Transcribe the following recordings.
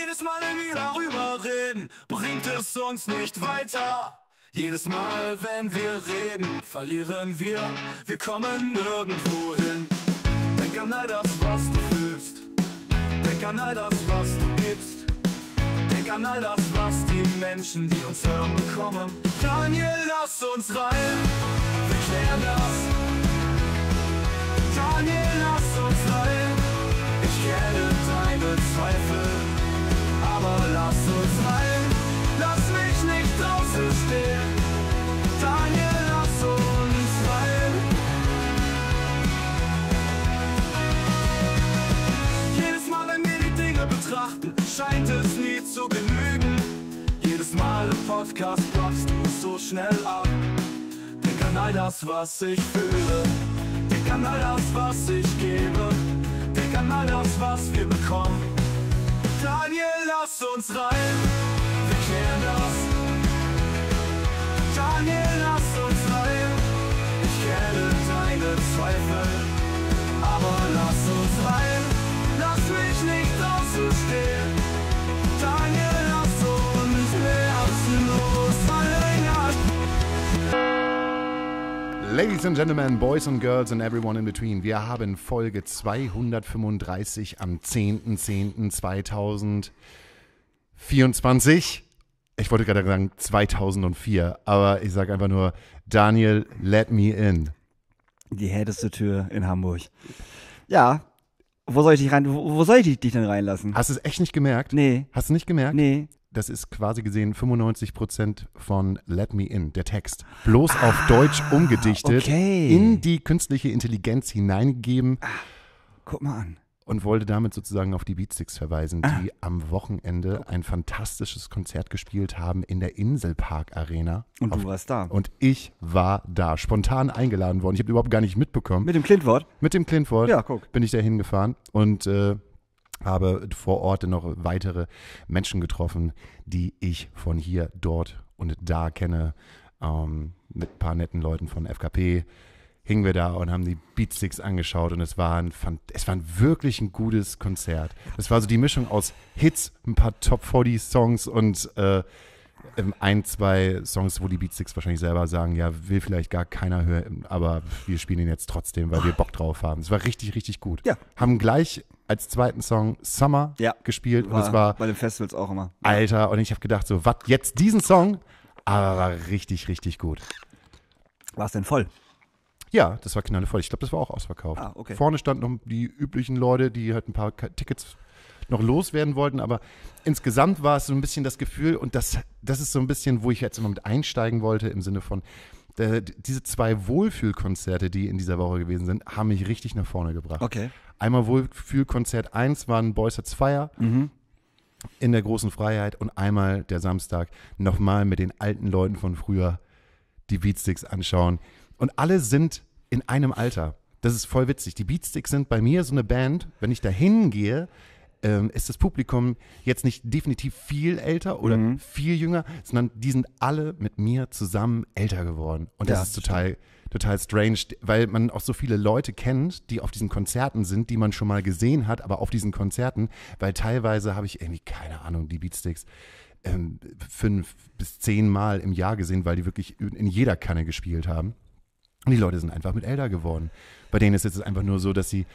jedes Mal, wenn wir darüber reden, bringt es uns nicht weiter. Jedes Mal, wenn wir reden, verlieren wir, wir kommen nirgendwo hin. Denk an all das, was du fühlst. Denk an all das, was du gibst. Denk an all das, was die Menschen, die uns hören, bekommen. Daniel, lass uns rein, wir klären das. Daniel, lass uns rein. Daniel, lass uns rein. Jedes Mal, wenn wir die Dinge betrachten, scheint es nie zu genügen. Jedes Mal im Podcast blockst du so schnell ab. Denk an all das, was ich fühle. Denk an all das, was ich gebe. Denk an all das, was wir bekommen. Daniel, lass uns rein. Lange lass uns leben. Ich kenne deine Zweifel, aber lass uns rein. Lass mich nicht draußen stehen. Lange lass uns schmerzlos verlängern. Ladies and Gentlemen, Boys and Girls and everyone in between, wir haben Folge 235 am 10.10.2024 ich wollte gerade sagen 2004, aber ich sage einfach nur, Daniel, let me in. Die härteste Tür in Hamburg. Ja, wo soll ich dich rein, wo, soll ich dich denn reinlassen? Hast du es echt nicht gemerkt? Nee. Hast du nicht gemerkt? Nee. Das ist quasi gesehen 95% von Let Me In, der Text. Bloß ah, auf Deutsch umgedichtet, okay. in die künstliche Intelligenz hineingegeben. Ah, guck mal an und wollte damit sozusagen auf die Beatsticks verweisen, die ah. am Wochenende ein fantastisches Konzert gespielt haben in der Inselpark Arena. Und du warst da. Und ich war da, spontan eingeladen worden. Ich habe überhaupt gar nicht mitbekommen. Mit dem Clintwort? Mit dem Clintwort. Ja, guck. Bin ich da hingefahren und äh, habe vor Ort noch weitere Menschen getroffen, die ich von hier, dort und da kenne. Ähm, mit ein paar netten Leuten von FKP, hingen wir da und haben die Beatsticks angeschaut und es war, ein, es war wirklich ein gutes Konzert. Es war so die Mischung aus Hits, ein paar Top 40 Songs und äh, ähm, ein, zwei Songs, wo die Beatsticks wahrscheinlich selber sagen, ja, will vielleicht gar keiner hören, aber wir spielen ihn jetzt trotzdem, weil wir Bock drauf haben. Es war richtig, richtig gut. Ja. Haben gleich als zweiten Song Summer ja. gespielt war, und es war bei den Festivals auch immer. Alter, und ich habe gedacht so, was jetzt diesen Song, aber war richtig, richtig gut. War es denn voll? Ja, das war knallevoll. Ich glaube, das war auch ausverkauft. Ah, okay. Vorne standen noch die üblichen Leute, die halt ein paar Tickets noch loswerden wollten, aber insgesamt war es so ein bisschen das Gefühl, und das, das ist so ein bisschen, wo ich jetzt immer mit einsteigen wollte, im Sinne von, der, diese zwei Wohlfühlkonzerte, die in dieser Woche gewesen sind, haben mich richtig nach vorne gebracht. Okay. Einmal Wohlfühlkonzert 1 waren Boys Hats Fire mhm. in der großen Freiheit und einmal der Samstag nochmal mit den alten Leuten von früher die Beatsticks anschauen, und alle sind in einem Alter. Das ist voll witzig. Die Beatsticks sind bei mir so eine Band. Wenn ich da hingehe, ähm, ist das Publikum jetzt nicht definitiv viel älter oder mhm. viel jünger, sondern die sind alle mit mir zusammen älter geworden. Und das ja, ist total, total strange, weil man auch so viele Leute kennt, die auf diesen Konzerten sind, die man schon mal gesehen hat, aber auf diesen Konzerten, weil teilweise habe ich irgendwie, keine Ahnung, die Beatsticks ähm, fünf bis zehn Mal im Jahr gesehen, weil die wirklich in jeder Kanne gespielt haben. Und die Leute sind einfach mit älter geworden. Bei denen ist es jetzt einfach nur so, dass sie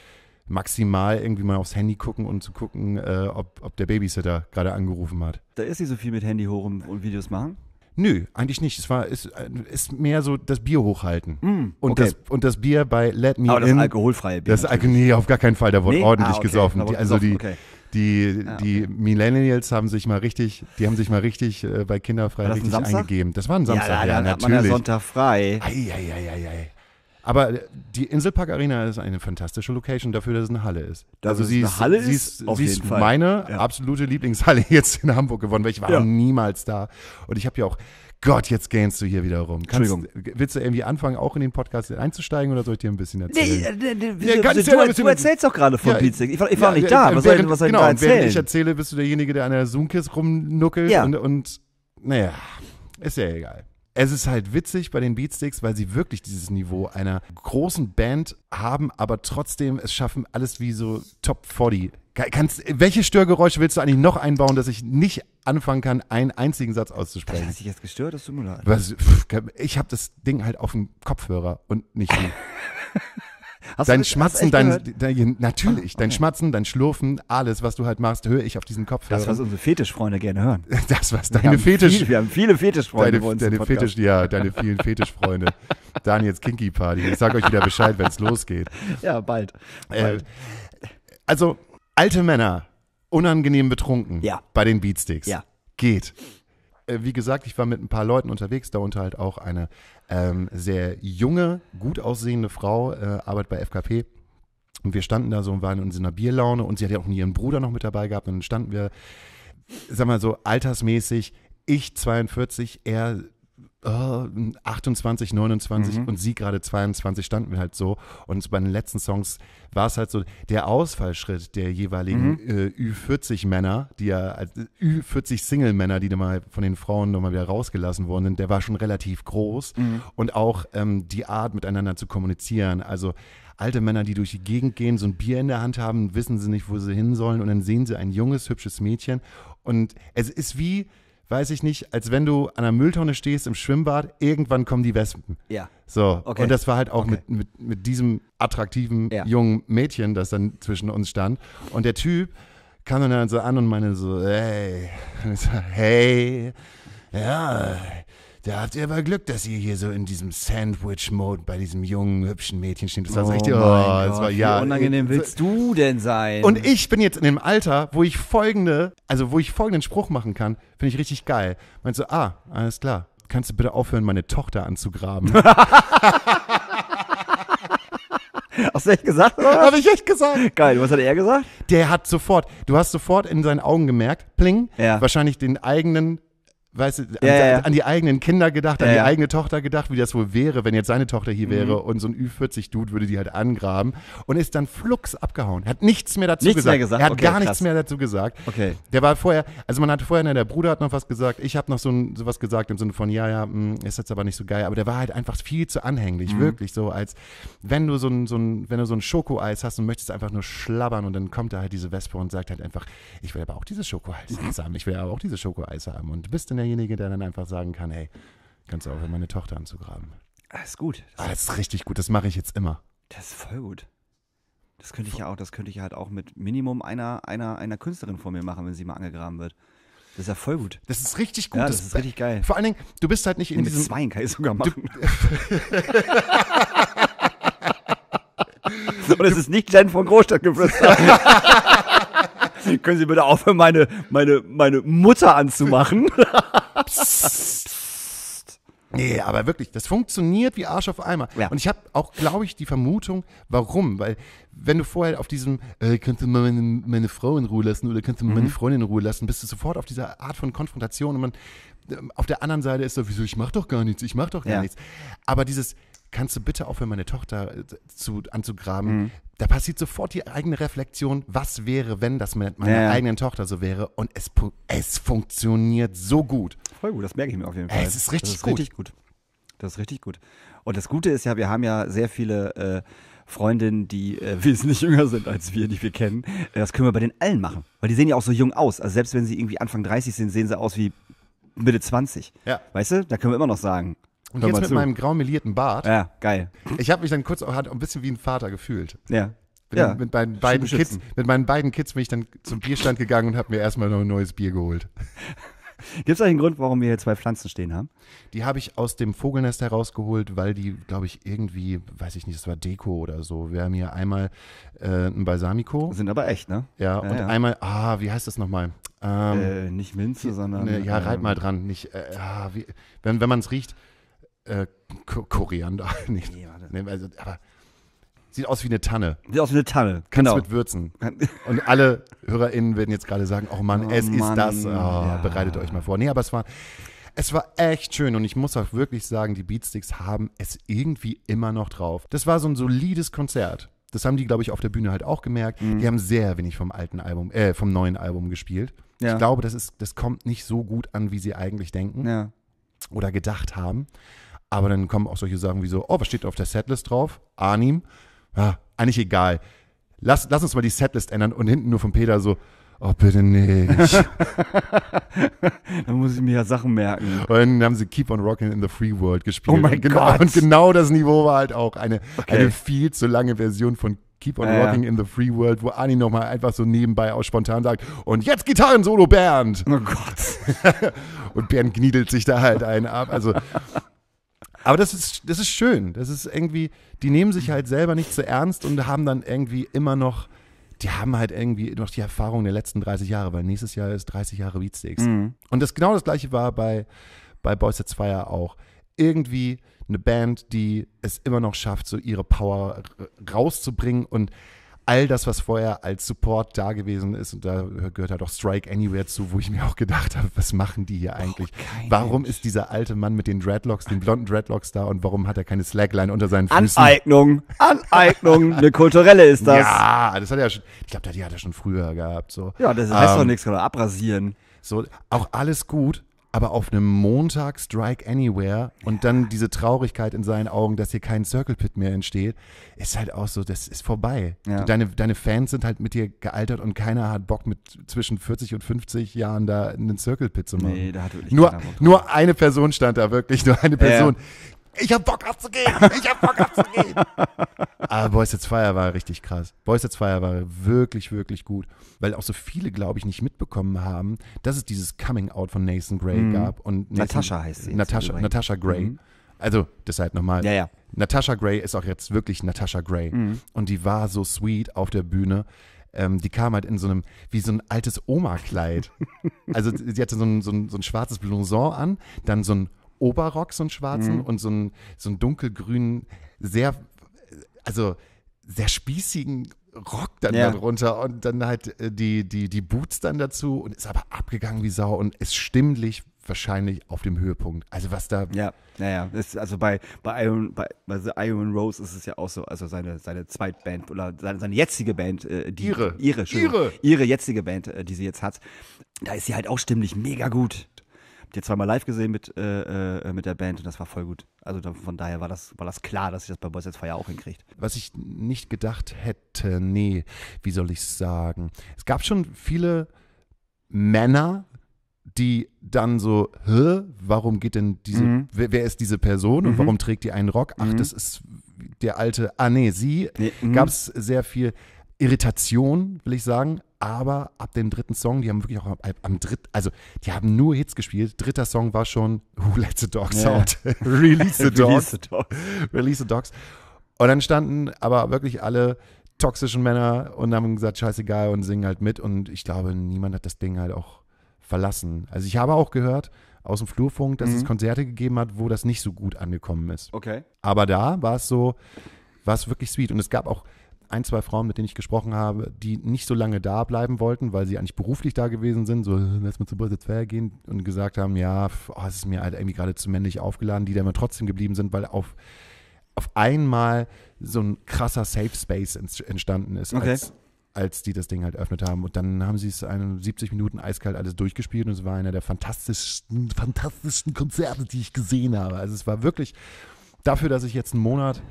maximal irgendwie mal aufs Handy gucken und um zu gucken, äh, ob, ob der Babysitter gerade angerufen hat. Da ist nicht so viel mit Handy hoch und Videos machen? Nö, eigentlich nicht. Es war ist, äh, ist mehr so das Bier hochhalten. Mm, und, das, und das Bier bei Let Me Aber In. Aber das alkoholfreie Bier. Das, nee, auf gar keinen Fall. Da wurde nee? ordentlich ah, okay. gesoffen. Die, also gesoffen. die, okay. Die, ja, okay. die Millennials haben sich mal richtig, die haben sich mal richtig äh, bei Kinderfrei richtig Samstag? eingegeben. Das war ein Samstag, ja, ja, ja dann natürlich. Hat man ja Sonntag frei. Ei, ei, ei, ei, ei. Aber die Inselpark Arena ist eine fantastische Location dafür, dass es eine Halle ist. Das also ist sie ist, Halle sie ist, auf sie ist meine ja. absolute Lieblingshalle jetzt in Hamburg geworden, weil ich war ja. niemals da. Und ich habe ja auch, Gott, jetzt gähnst du hier wieder rum. Kannst, Entschuldigung. Willst du irgendwie anfangen, auch in den Podcast einzusteigen oder soll ich dir ein bisschen erzählen? Nee, äh, nee, nee, ja, du, du, du, erzählst doch gerade von ja, Pizza. Ich, war, ich war ja, nicht da. Was während, soll ich, was soll genau, da erzählen? Während ich erzähle, bist du derjenige, der an der Zoom-Kiss rumnuckelt ja. und, und naja, ist ja egal. Es ist halt witzig bei den Beatsticks, weil sie wirklich dieses Niveau einer großen Band haben, aber trotzdem es schaffen, alles wie so Top 40 Kannst, welche Störgeräusche willst du eigentlich noch einbauen, dass ich nicht anfangen kann, einen einzigen Satz auszusprechen? Das du dich jetzt gestört? Das tut mir leid. Was, ich habe das Ding halt auf dem Kopfhörer und nicht. Hast dein das, Schmatzen, dein, dein, natürlich, ah, okay. dein Schmatzen, dein Schlurfen, alles, was du halt machst, höre ich auf diesen Kopfhörer. Das, was unsere Fetischfreunde gerne hören. Das, was deine wir Fetisch. Viel, wir haben viele Fetischfreunde deine, bei uns deine Fetisch, Ja, deine vielen Fetischfreunde. Daniels Kinky Party. Ich sage euch wieder Bescheid, wenn es losgeht. Ja, bald. Äh, bald. Äh, also, alte Männer unangenehm betrunken ja. bei den Beatsticks. Ja. Geht. Äh, wie gesagt, ich war mit ein paar Leuten unterwegs, darunter halt auch eine ähm, sehr junge, gut aussehende Frau, äh, arbeitet bei FKP. Und wir standen da so und waren in einer Bierlaune und sie hat ja auch ihren Bruder noch mit dabei gehabt. Und dann standen wir, sag mal so, altersmäßig, ich 42, er 28, äh, 29 mhm. und sie gerade 22 standen wir halt so. Und bei den letzten Songs war es halt so der Ausfallschritt der jeweiligen mhm. äh, Ü40-Männer, die ja also, Ü40-Single-Männer, die dann mal von den Frauen nochmal wieder rausgelassen worden sind, der war schon relativ groß. Mhm. Und auch ähm, die Art, miteinander zu kommunizieren. Also alte Männer, die durch die Gegend gehen, so ein Bier in der Hand haben, wissen sie nicht, wo sie hin sollen und dann sehen sie ein junges, hübsches Mädchen und es ist wie weiß ich nicht, als wenn du an einer Mülltonne stehst im Schwimmbad, irgendwann kommen die Wespen. Ja. So. Okay. Und das war halt auch okay. mit, mit, mit diesem attraktiven ja. jungen Mädchen, das dann zwischen uns stand. Und der Typ kam dann halt so an und meinte so, hey, und ich so, hey, ja, da habt ihr aber Glück, dass ihr hier so in diesem Sandwich-Mode bei diesem jungen, hübschen Mädchen steht. Das war so oh richtig, oh, mein Gott, war, ja, wie unangenehm willst du denn sein? Und ich bin jetzt in dem Alter, wo ich folgende, also wo ich folgenden Spruch machen kann, finde ich richtig geil. Meinst du, ah, alles klar, kannst du bitte aufhören, meine Tochter anzugraben? Hast du echt gesagt? Habe ich echt gesagt. Geil, was hat er gesagt? Der hat sofort, du hast sofort in seinen Augen gemerkt, pling, ja. wahrscheinlich den eigenen weißt du, an, ja. an, die eigenen Kinder gedacht, ja, an die eigene Tochter gedacht, wie das wohl wäre, wenn jetzt seine Tochter hier mhm. wäre und so ein Ü40-Dude würde die halt angraben und ist dann flugs abgehauen. Hat nichts mehr dazu nichts gesagt. Mehr gesagt. Er hat okay, gar krass. nichts mehr dazu gesagt. Okay. Der war vorher, also man hatte vorher, ne, der Bruder hat noch was gesagt, ich habe noch so, ein, so was gesagt im Sinne von, ja, ja, mh, mm, ist jetzt aber nicht so geil, aber der war halt einfach viel zu anhänglich, mhm. wirklich so, als wenn du so ein, so ein, wenn du so ein Schokoeis hast und möchtest einfach nur schlabbern und dann kommt da halt diese Wespe und sagt halt einfach, ich will aber auch dieses Schokoeis haben, ich will aber auch dieses Schokoeis haben und du bist in der derjenige, der dann einfach sagen kann, hey, kannst du auch meine Tochter anzugraben. Das ah, ist gut. Das, ah, das ist richtig gut, das mache ich jetzt immer. Das ist voll gut. Das könnte ich ja auch, das könnte ich halt auch mit Minimum einer, einer, einer Künstlerin vor mir machen, wenn sie mal angegraben wird. Das ist ja voll gut. Das ist richtig gut. Ja, das, das, ist richtig geil. Vor allen Dingen, du bist halt nicht in nee, diesem... Mit zweien kann ich sogar machen. Und es ist nicht Jen von Großstadt Großstadtgeflüster. können Sie bitte aufhören, meine, meine, meine Mutter anzumachen? Psst. Nee, aber wirklich, das funktioniert wie Arsch auf Eimer. Ja. Und ich habe auch, glaube ich, die Vermutung, warum. Weil, wenn du vorher auf diesem, äh, könnte man meine, meine, Frau in Ruhe lassen oder könnte man mhm. meine Freundin in Ruhe lassen, bist du sofort auf dieser Art von Konfrontation und man, ähm, auf der anderen Seite ist so, wieso, ich mache doch gar nichts, ich mache doch gar ja. nichts. Aber dieses, kannst du bitte aufhören, meine Tochter äh, zu, anzugraben? Mhm. Da passiert sofort die eigene Reflexion, was wäre, wenn das mit meiner ja. eigenen Tochter so wäre? Und es, es funktioniert so gut. Voll gut, das merke ich mir auf jeden Fall. Es ist richtig, das ist gut. richtig gut. Das ist richtig gut. Und das Gute ist ja, wir haben ja sehr viele äh, Freundinnen, die äh, wesentlich jünger sind als wir, die wir kennen. Das können wir bei den allen machen, weil die sehen ja auch so jung aus. Also selbst wenn sie irgendwie Anfang 30 sind, sehen sie aus wie Mitte 20. Ja. Weißt du, da können wir immer noch sagen, und jetzt mit zu. meinem grau melierten Bart. Ja, geil. Ich habe mich dann kurz auch ein bisschen wie ein Vater gefühlt. Ja. Bin ja. Mit meinen, beiden Kids, mit meinen beiden Kids bin ich dann zum Bierstand gegangen und habe mir erstmal noch ein neues Bier geholt. Gibt es eigentlich einen Grund, warum wir hier zwei Pflanzen stehen haben? Die habe ich aus dem Vogelnest herausgeholt, weil die, glaube ich, irgendwie, weiß ich nicht, das war Deko oder so. Wir haben hier einmal äh, ein Balsamico. Sind aber echt, ne? Ja, ja und ja. einmal, ah, wie heißt das nochmal? Ähm, äh, nicht Minze, sondern. Ne, ja, ähm, reit mal dran. Nicht, äh, ah, wie, wenn wenn man es riecht äh, Koriander. Nicht, nee, warte. Nee, also, aber sieht aus wie eine Tanne. Sieht aus wie eine Tanne. Kannst genau. mit Würzen. Und alle HörerInnen werden jetzt gerade sagen: Oh Mann, oh es Mann. ist das. Oh, ja. Bereitet euch mal vor. Nee, aber es war. Es war echt schön und ich muss auch wirklich sagen, die Beatsticks haben es irgendwie immer noch drauf. Das war so ein solides Konzert. Das haben die, glaube ich, auf der Bühne halt auch gemerkt. Mhm. Die haben sehr wenig vom alten Album, äh, vom neuen Album gespielt. Ja. Ich glaube, das ist, das kommt nicht so gut an, wie sie eigentlich denken ja. oder gedacht haben. Aber dann kommen auch solche Sachen wie so, oh, was steht auf der Setlist drauf? Arnim? Ja, eigentlich egal. Lass, lass uns mal die Setlist ändern und hinten nur von Peter so, oh, bitte nicht. dann muss ich mir ja Sachen merken. Und dann haben sie Keep on Rocking in the Free World gespielt. Oh mein und genau, Gott. Und genau das Niveau war halt auch eine, okay. eine viel zu lange Version von Keep on ja, Rocking ja. in the Free World, wo Ani nochmal einfach so nebenbei auch spontan sagt, und jetzt Gitarren-Solo Bernd. Oh Gott. und Bernd gniedelt sich da halt einen ab. Also aber das ist, das ist schön. Das ist irgendwie, die nehmen sich halt selber nicht so ernst und haben dann irgendwie immer noch, die haben halt irgendwie noch die Erfahrung der letzten 30 Jahre, weil nächstes Jahr ist 30 Jahre Beatsteaks. Mhm. Und das genau das gleiche war bei, bei Boys at Fire auch. Irgendwie eine Band, die es immer noch schafft, so ihre Power rauszubringen und all das, was vorher als Support da gewesen ist, und da gehört halt auch Strike Anywhere zu, wo ich mir auch gedacht habe, was machen die hier oh, eigentlich? Oh, warum ist dieser alte Mann mit den Dreadlocks, den blonden Dreadlocks da und warum hat er keine Slackline unter seinen Füßen? Aneignung, Aneignung, eine kulturelle ist das. Ja, das hat er ja schon, ich glaube, die hat er schon früher gehabt. So. Ja, das heißt ähm, doch nichts, kann abrasieren. So, auch alles gut, aber auf einem Montag Strike Anywhere und ja. dann diese Traurigkeit in seinen Augen, dass hier kein Circle Pit mehr entsteht, ist halt auch so, das ist vorbei. Ja. Deine, deine Fans sind halt mit dir gealtert und keiner hat Bock mit zwischen 40 und 50 Jahren da einen Circle Pit zu machen. Nee, da hatte ich nur, nur eine Person stand da wirklich, nur eine Person. Äh ich hab Bock abzugehen, ich hab Bock abzugehen. Aber Boys That's Fire war richtig krass. Boys That's Fire war wirklich, wirklich gut, weil auch so viele, glaube ich, nicht mitbekommen haben, dass es dieses Coming Out von Nathan Gray mhm. gab. Und Nathan, Natascha heißt sie. Natascha, Natascha Gray. Mhm. Also, deshalb nochmal. Ja, ja. Natasha Gray ist auch jetzt wirklich Natascha Gray. Mhm. Und die war so sweet auf der Bühne. Ähm, die kam halt in so einem, wie so ein altes Oma-Kleid. also sie hatte so ein, so ein, so ein schwarzes Blouson an, dann so ein Oberrock, so einen schwarzen, mhm. und so einen, so einen dunkelgrünen, sehr, also sehr spießigen Rock dann ja. darunter und dann halt äh, die, die, die Boots dann dazu und ist aber abgegangen wie Sau und ist stimmlich wahrscheinlich auf dem Höhepunkt. Also was da. Ja, naja, ist, also bei, bei, Iron, bei, bei Iron Rose ist es ja auch so, also seine, seine Zweitband oder seine, seine jetzige Band, äh, die, ihre, ihre, ihre. ihre jetzige Band, äh, die sie jetzt hat, da ist sie halt auch stimmlich mega gut die zweimal live gesehen mit, äh, äh, mit der Band und das war voll gut. Also da, von daher war das, war das klar, dass ich das bei Boys Jetzt Fire auch hinkriegt. Was ich nicht gedacht hätte, nee, wie soll ich sagen? Es gab schon viele Männer, die dann so, Hä, warum geht denn diese, mhm. wer, wer, ist diese Person und mhm. warum trägt die einen Rock? Ach, mhm. das ist der alte, ah nee, sie. Nee, mhm. Gab es sehr viel. Irritation, will ich sagen. Aber ab dem dritten Song, die haben wirklich auch am, am dritten, also die haben nur Hits gespielt. Dritter Song war schon Who uh, Let the Dogs yeah. Out? Release the Dogs. Release the Dogs. Release the Dogs. Und dann standen aber wirklich alle toxischen Männer und haben gesagt, scheißegal und singen halt mit. Und ich glaube, niemand hat das Ding halt auch verlassen. Also ich habe auch gehört aus dem Flurfunk, dass mhm. es Konzerte gegeben hat, wo das nicht so gut angekommen ist. Okay. Aber da war es so, war es wirklich sweet. Und es gab auch ein, zwei Frauen, mit denen ich gesprochen habe, die nicht so lange da bleiben wollten, weil sie eigentlich beruflich da gewesen sind, so lass mal zu Börse Zwerg gehen und gesagt haben, ja, oh, es ist mir halt irgendwie gerade zu männlich aufgeladen, die dann aber trotzdem geblieben sind, weil auf, auf einmal so ein krasser Safe Space entstanden ist. Okay. Als, als die das Ding halt öffnet haben. Und dann haben sie es 70 Minuten eiskalt alles durchgespielt und es war einer der fantastischsten, fantastischsten Konzerte, die ich gesehen habe. Also es war wirklich dafür, dass ich jetzt einen Monat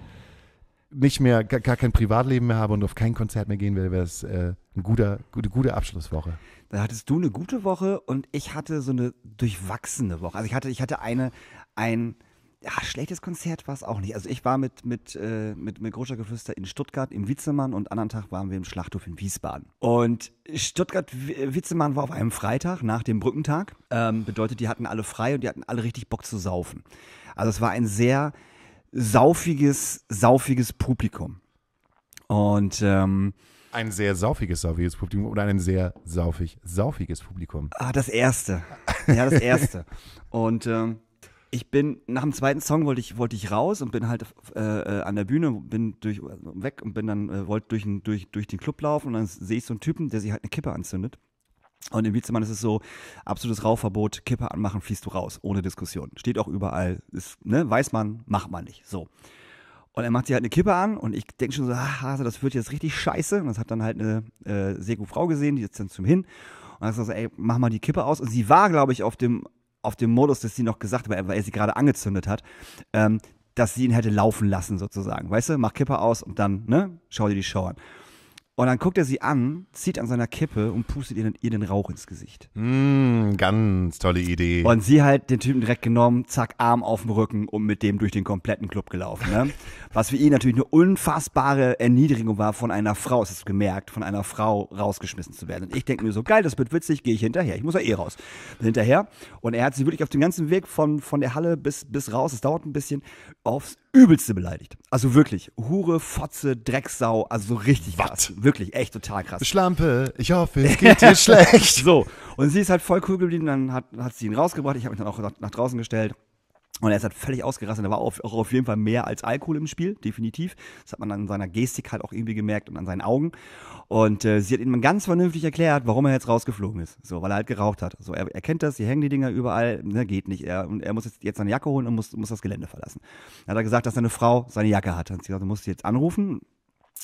nicht mehr, gar, kein Privatleben mehr habe und auf kein Konzert mehr gehen will, wäre es äh, eine guter, gute, gute Abschlusswoche. Dann hattest du eine gute Woche und ich hatte so eine durchwachsene Woche. Also ich hatte, ich hatte eine, ein ja, schlechtes Konzert war es auch nicht. Also ich war mit, mit, äh, mit, mit Großer Geflüster in Stuttgart im Witzemann und anderen Tag waren wir im Schlachthof in Wiesbaden. Und Stuttgart-Witzemann war auf einem Freitag nach dem Brückentag. Ähm, bedeutet, die hatten alle frei und die hatten alle richtig Bock zu saufen. Also es war ein sehr saufiges, saufiges Publikum. Und ähm, ein sehr saufiges, saufiges Publikum oder ein sehr saufig, saufiges Publikum. Ah, das erste. Ja, das erste. und ähm, ich bin nach dem zweiten Song wollte ich wollte ich raus und bin halt äh, äh an der Bühne bin durch äh, weg und bin dann äh, wollte durch, durch durch den Club laufen und dann sehe ich so einen Typen der sich halt eine Kippe anzündet und in Biezemann ist es so, absolutes Rauchverbot, Kippe anmachen, fließt du raus, ohne Diskussion. Steht auch überall, ist, ne, weiß man, macht man nicht, so. Und er macht sie halt eine Kippe an und ich denke schon so, ah, Hase, das wird jetzt richtig scheiße. Und das hat dann halt eine äh, sehr gute Frau gesehen, die sitzt dann zu ihm hin und hat gesagt, so, ey, mach mal die Kippe aus. Und sie war, glaube ich, auf dem, auf dem Modus, dass sie noch gesagt hat, weil er sie gerade angezündet hat, ähm, dass sie ihn hätte laufen lassen sozusagen. Weißt du, mach Kippe aus und dann, ne, schau dir die Show an. Und dann guckt er sie an, zieht an seiner Kippe und pustet ihr den, ihr den Rauch ins Gesicht. Mm, ganz tolle Idee. Und sie halt den Typen direkt genommen, zack, Arm auf dem Rücken und mit dem durch den kompletten Club gelaufen. Ne? Was für ihn natürlich eine unfassbare Erniedrigung war, von einer Frau, das hast du gemerkt, von einer Frau rausgeschmissen zu werden. Und ich denke mir so, geil, das wird witzig, gehe ich hinterher. Ich muss ja eh raus. Bin hinterher. Und er hat sie wirklich auf dem ganzen Weg von, von der Halle bis, bis raus, es dauert ein bisschen, aufs übelste beleidigt. Also wirklich, Hure, Fotze, Drecksau, also so richtig What? krass. Wirklich, echt total krass. Schlampe, ich hoffe, es geht dir schlecht. So, und sie ist halt voll cool geblieben, dann hat, hat sie ihn rausgebracht, ich habe mich dann auch nach, nach draußen gestellt. Und er ist halt völlig ausgerastet. Er war auch auf jeden Fall mehr als Alkohol im Spiel, definitiv. Das hat man an seiner Gestik halt auch irgendwie gemerkt und an seinen Augen. Und äh, sie hat ihm ganz vernünftig erklärt, warum er jetzt rausgeflogen ist. So, weil er halt geraucht hat. So, er, er kennt das, hier hängen die Dinger überall, ne, geht nicht. Er, und er muss jetzt, jetzt seine Jacke holen und muss, muss das Gelände verlassen. Dann hat er halt gesagt, dass seine Frau seine Jacke hat. Dann hat sie gesagt, du musst sie jetzt anrufen.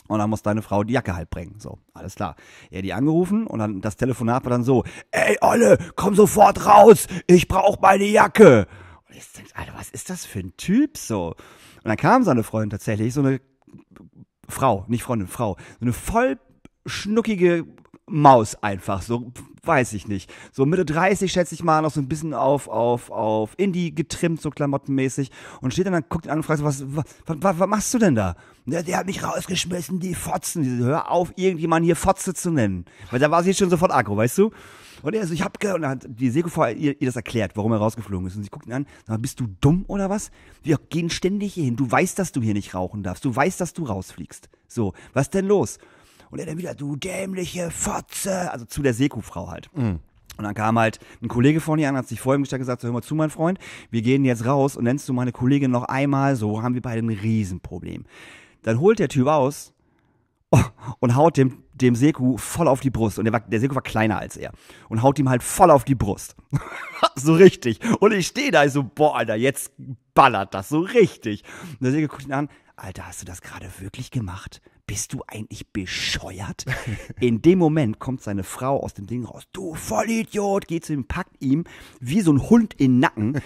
Und dann muss deine Frau die Jacke halt bringen. So, alles klar. Er hat die angerufen und dann das Telefonat war dann so, ey Olle, komm sofort raus, ich brauch meine Jacke ich denke, Alter, was ist das für ein Typ so? Und dann kam seine Freundin tatsächlich, so eine Frau, nicht Freundin, Frau, so eine voll schnuckige Maus einfach, so weiß ich nicht. So Mitte 30 schätze ich mal, noch so ein bisschen auf, auf, auf Indie getrimmt, so klamottenmäßig. Und steht dann, dann guckt ihn an und fragt so, was, was, was, was machst du denn da? Ja, der hat mich rausgeschmissen, die Fotzen. Die, hör auf, irgendjemanden hier Fotze zu nennen. Weil da war sie schon sofort aggro, weißt du? Und er so, ich hab, und dann hat die Sekufa ihr, ihr das erklärt, warum er rausgeflogen ist. Und sie guckt ihn an, sagt, bist du dumm oder was? Wir gehen ständig hier hin. Du weißt, dass du hier nicht rauchen darfst. Du weißt, dass du rausfliegst. So, was denn los? Und er dann wieder, du dämliche Fotze. Also zu der Seku-Frau halt. Mhm. Und dann kam halt ein Kollege von ihr an, hat sich vor ihm gestellt gesagt, so, hör mal zu, mein Freund, wir gehen jetzt raus und nennst du meine Kollegin noch einmal, so haben wir beide ein Riesenproblem. Dann holt der Typ aus, und haut dem, dem Seku voll auf die Brust. Und der, war, der Seku war kleiner als er. Und haut ihm halt voll auf die Brust. so richtig. Und ich stehe da ich so, boah, Alter, jetzt ballert das so richtig. Und der Seku guckt ihn an, Alter, hast du das gerade wirklich gemacht? bist du eigentlich bescheuert? In dem Moment kommt seine Frau aus dem Ding raus. Du Vollidiot! Geht zu ihm, packt ihm wie so ein Hund in den Nacken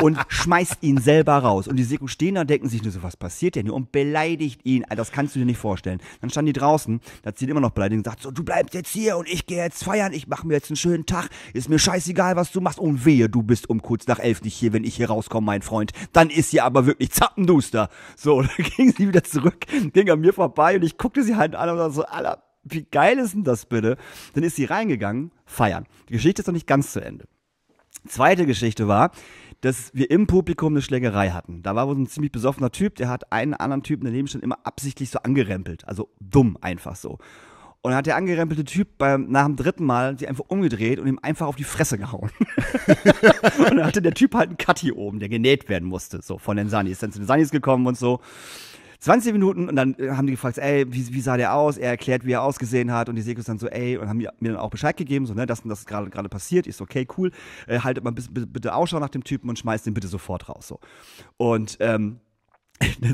und schmeißt ihn selber raus. Und die Seko stehen da, denken sich nur so, was passiert denn hier? Und beleidigt ihn. Das kannst du dir nicht vorstellen. Dann standen die draußen, da hat sie ihn immer noch beleidigt und sagt so, du bleibst jetzt hier und ich gehe jetzt feiern, ich mache mir jetzt einen schönen Tag. Ist mir scheißegal, was du machst. Und wehe, du bist um kurz nach elf nicht hier, wenn ich hier rauskomme, mein Freund. Dann ist hier aber wirklich zappenduster. So, dann ging sie wieder zurück, ging an mir vorbei und ich guckte sie halt an und war so, Alter, wie geil ist denn das bitte? Dann ist sie reingegangen, feiern. Die Geschichte ist noch nicht ganz zu Ende. Zweite Geschichte war, dass wir im Publikum eine Schlägerei hatten. Da war wohl so ein ziemlich besoffener Typ, der hat einen anderen Typen daneben schon immer absichtlich so angerempelt. Also dumm einfach so. Und dann hat der angerempelte Typ beim, nach dem dritten Mal sich einfach umgedreht und ihm einfach auf die Fresse gehauen. und dann hatte der Typ halt einen Cutty oben, der genäht werden musste, so von den Sanis. Dann sind die Sanis gekommen und so. 20 Minuten und dann äh, haben die gefragt, ey, wie, wie sah der aus? Er erklärt, wie er ausgesehen hat und die Sekus dann so, ey, und haben mir dann auch Bescheid gegeben, so, ne, das das gerade gerade passiert, so, okay, cool. Äh, haltet mal bis, bitte Ausschau nach dem Typen und schmeißt den bitte sofort raus, so. Und ähm,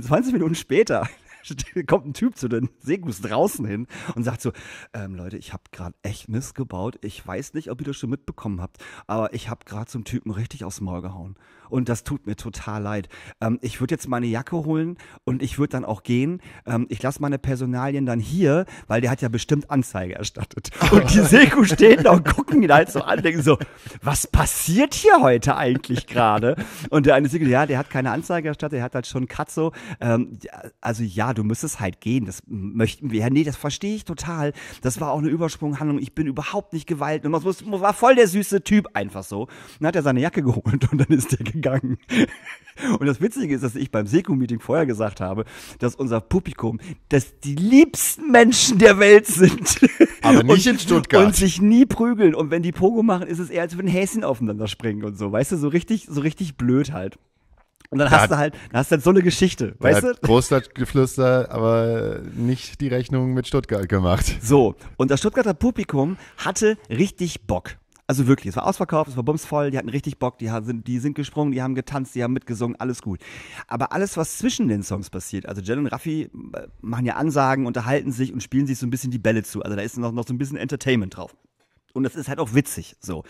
20 Minuten später kommt ein Typ zu den Segus draußen hin und sagt so, ähm, Leute, ich habe gerade echt Mist gebaut. Ich weiß nicht, ob ihr das schon mitbekommen habt, aber ich habe gerade zum Typen richtig aufs Maul gehauen und das tut mir total leid. Ähm, ich würde jetzt meine Jacke holen und ich würde dann auch gehen. Ähm, ich lasse meine Personalien dann hier, weil der hat ja bestimmt Anzeige erstattet. Und die Seku stehen da und gucken ihn halt so an, denken so, was passiert hier heute eigentlich gerade? Und der eine Seku, ja, der hat keine Anzeige erstattet, der hat halt schon Katzo. Ähm, also ja, du müsstest halt gehen, das möchten wir. Ja, nee, das verstehe ich total. Das war auch eine Übersprunghandlung. Ich bin überhaupt nicht gewalt. Und man war voll der süße Typ, einfach so. Dann hat er seine Jacke geholt und dann ist der gegangen gegangen. Und das Witzige ist, dass ich beim Seko-Meeting vorher gesagt habe, dass unser Publikum, dass die liebsten Menschen der Welt sind. Aber nicht und, in Stuttgart. Und sich nie prügeln. Und wenn die Pogo machen, ist es eher, als wenn Häschen aufeinander springen und so. Weißt du, so richtig, so richtig blöd halt. Und dann da hast du halt, dann hast du halt so eine Geschichte, weißt du? Großstadtgeflüster, aber nicht die Rechnung mit Stuttgart gemacht. So. Und das Stuttgarter Publikum hatte richtig Bock. Also wirklich, es war ausverkauft, es war bumsvoll, die hatten richtig Bock, die sind, die sind gesprungen, die haben getanzt, die haben mitgesungen, alles gut. Aber alles, was zwischen den Songs passiert, also Jen und Raffi äh, machen ja Ansagen, unterhalten sich und spielen sich so ein bisschen die Bälle zu. Also da ist noch, noch so ein bisschen Entertainment drauf. Und das ist halt auch witzig so.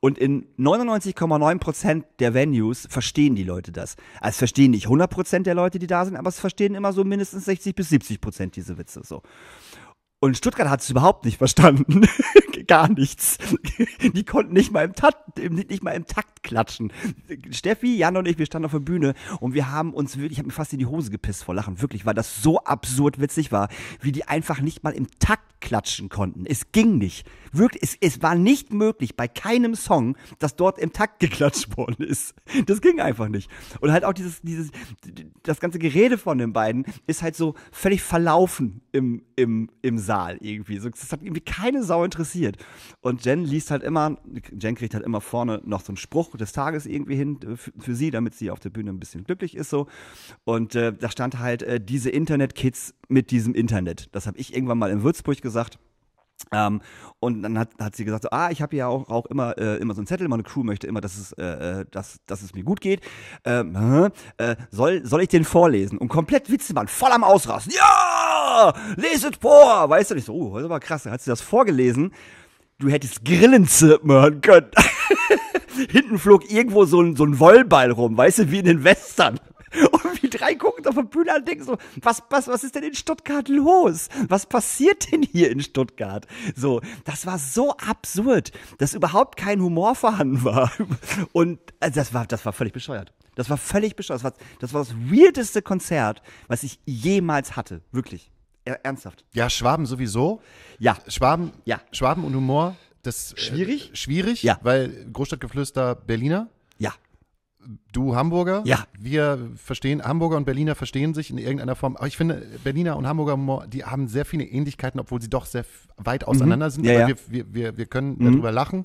Und in 99,9% der Venues verstehen die Leute das. Also verstehen nicht 100% der Leute, die da sind, aber es verstehen immer so mindestens 60 bis 70% diese Witze so. Und Stuttgart hat es überhaupt nicht verstanden. gar nichts. Die konnten nicht mal, im Takt, nicht mal im Takt klatschen. Steffi, Jan und ich, wir standen auf der Bühne und wir haben uns wirklich, ich habe mir fast in die Hose gepisst vor Lachen, wirklich, weil das so absurd witzig war, wie die einfach nicht mal im Takt klatschen konnten. Es ging nicht. Wirklich, es, es war nicht möglich bei keinem Song, dass dort im Takt geklatscht worden ist. Das ging einfach nicht. Und halt auch dieses, dieses, das ganze Gerede von den beiden ist halt so völlig verlaufen im, im, im Saal irgendwie. So, das hat irgendwie keine Sau interessiert. Und Jen liest halt immer, Jen kriegt halt immer vorne noch so einen Spruch des Tages irgendwie hin äh, für, sie, damit sie auf der Bühne ein bisschen glücklich ist so. Und äh, da stand halt äh, diese Internet-Kids mit diesem Internet. Das habe ich irgendwann mal in Würzburg gesagt. Ähm, und dann hat, hat sie gesagt, so, ah, ich habe ja auch, auch immer, äh, immer so einen Zettel, meine Crew möchte immer, dass es, äh, äh dass, dass es mir gut geht. Ähm, äh, soll, soll ich den vorlesen? Und komplett Witzemann, voll am Ausrasten. Ja! es vor! Weißt du nicht so, oh, das war krass. Dann hat sie das vorgelesen du hättest Grillen zirpen hören können. Hinten flog irgendwo so ein, so ein Wollball rum, weißt du, wie in den Western. Und wie drei gucken auf der Bühne und denken so, was, was, was ist denn in Stuttgart los? Was passiert denn hier in Stuttgart? So, das war so absurd, dass überhaupt kein Humor vorhanden war. Und also das war, das war völlig bescheuert. Das war völlig bescheuert. Das war, das war das weirdeste Konzert, was ich jemals hatte. Wirklich ernsthaft. Ja, Schwaben sowieso. Ja. Schwaben, ja. Schwaben und Humor, das äh, schwierig. Äh, schwierig, ja. weil Großstadtgeflüster Berliner. Ja. Du Hamburger? Ja. Wir verstehen, Hamburger und Berliner verstehen sich in irgendeiner Form. Aber ich finde, Berliner und Hamburger Humor, die haben sehr viele Ähnlichkeiten, obwohl sie doch sehr weit mhm. auseinander mhm. sind. Ja, aber ja. Wir, wir, wir, können mhm. darüber lachen.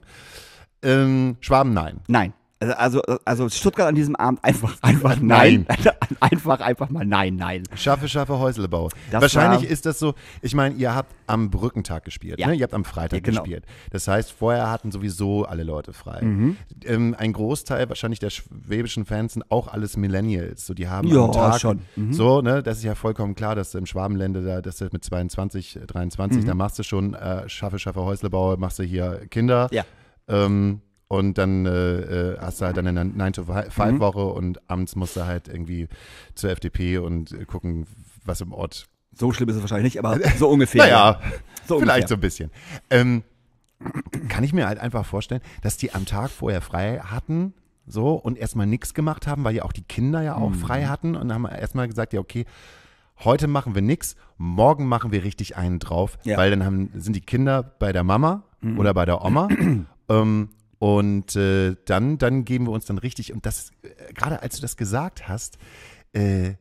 Ähm, Schwaben, nein. Nein. Also, also, also Stuttgart an diesem Abend einfach, einfach nein. nein. einfach, einfach mal nein, nein. Schaffe, schaffe Häuslebau. Das Wahrscheinlich ist das so, ich meine, ihr habt am Brückentag gespielt, ja. ne? ihr habt am Freitag ja, genau. gespielt. Das heißt, vorher hatten sowieso alle Leute frei. Mhm. Ähm, ein Großteil wahrscheinlich der schwäbischen Fans sind auch alles Millennials. So, die haben jo, am Tag schon. Mhm. so, ne, das ist ja vollkommen klar, dass im Schwabenländer da, dass das mit 22, 23, mhm. da machst du schon äh, Schaffe, schaffe Häuslebau, machst du hier Kinder. Ja. Ähm, und dann äh, äh, hast du halt eine 9-to-5-Woche mhm. und abends musst du halt irgendwie zur FDP und äh, gucken, was im Ort. So schlimm ist es wahrscheinlich nicht, aber äh, so ungefähr. naja, so vielleicht ungefähr. so ein bisschen. Ähm, kann ich mir halt einfach vorstellen, dass die am Tag vorher frei hatten so und erstmal nichts gemacht haben, weil ja auch die Kinder ja auch mhm. frei hatten und haben erstmal gesagt, ja, okay, heute machen wir nichts, morgen machen wir richtig einen drauf, ja. weil dann haben, sind die Kinder bei der Mama mhm. oder bei der Oma. ähm, und äh, dann, dann geben wir uns dann richtig. Und das, äh, gerade als du das gesagt hast, äh,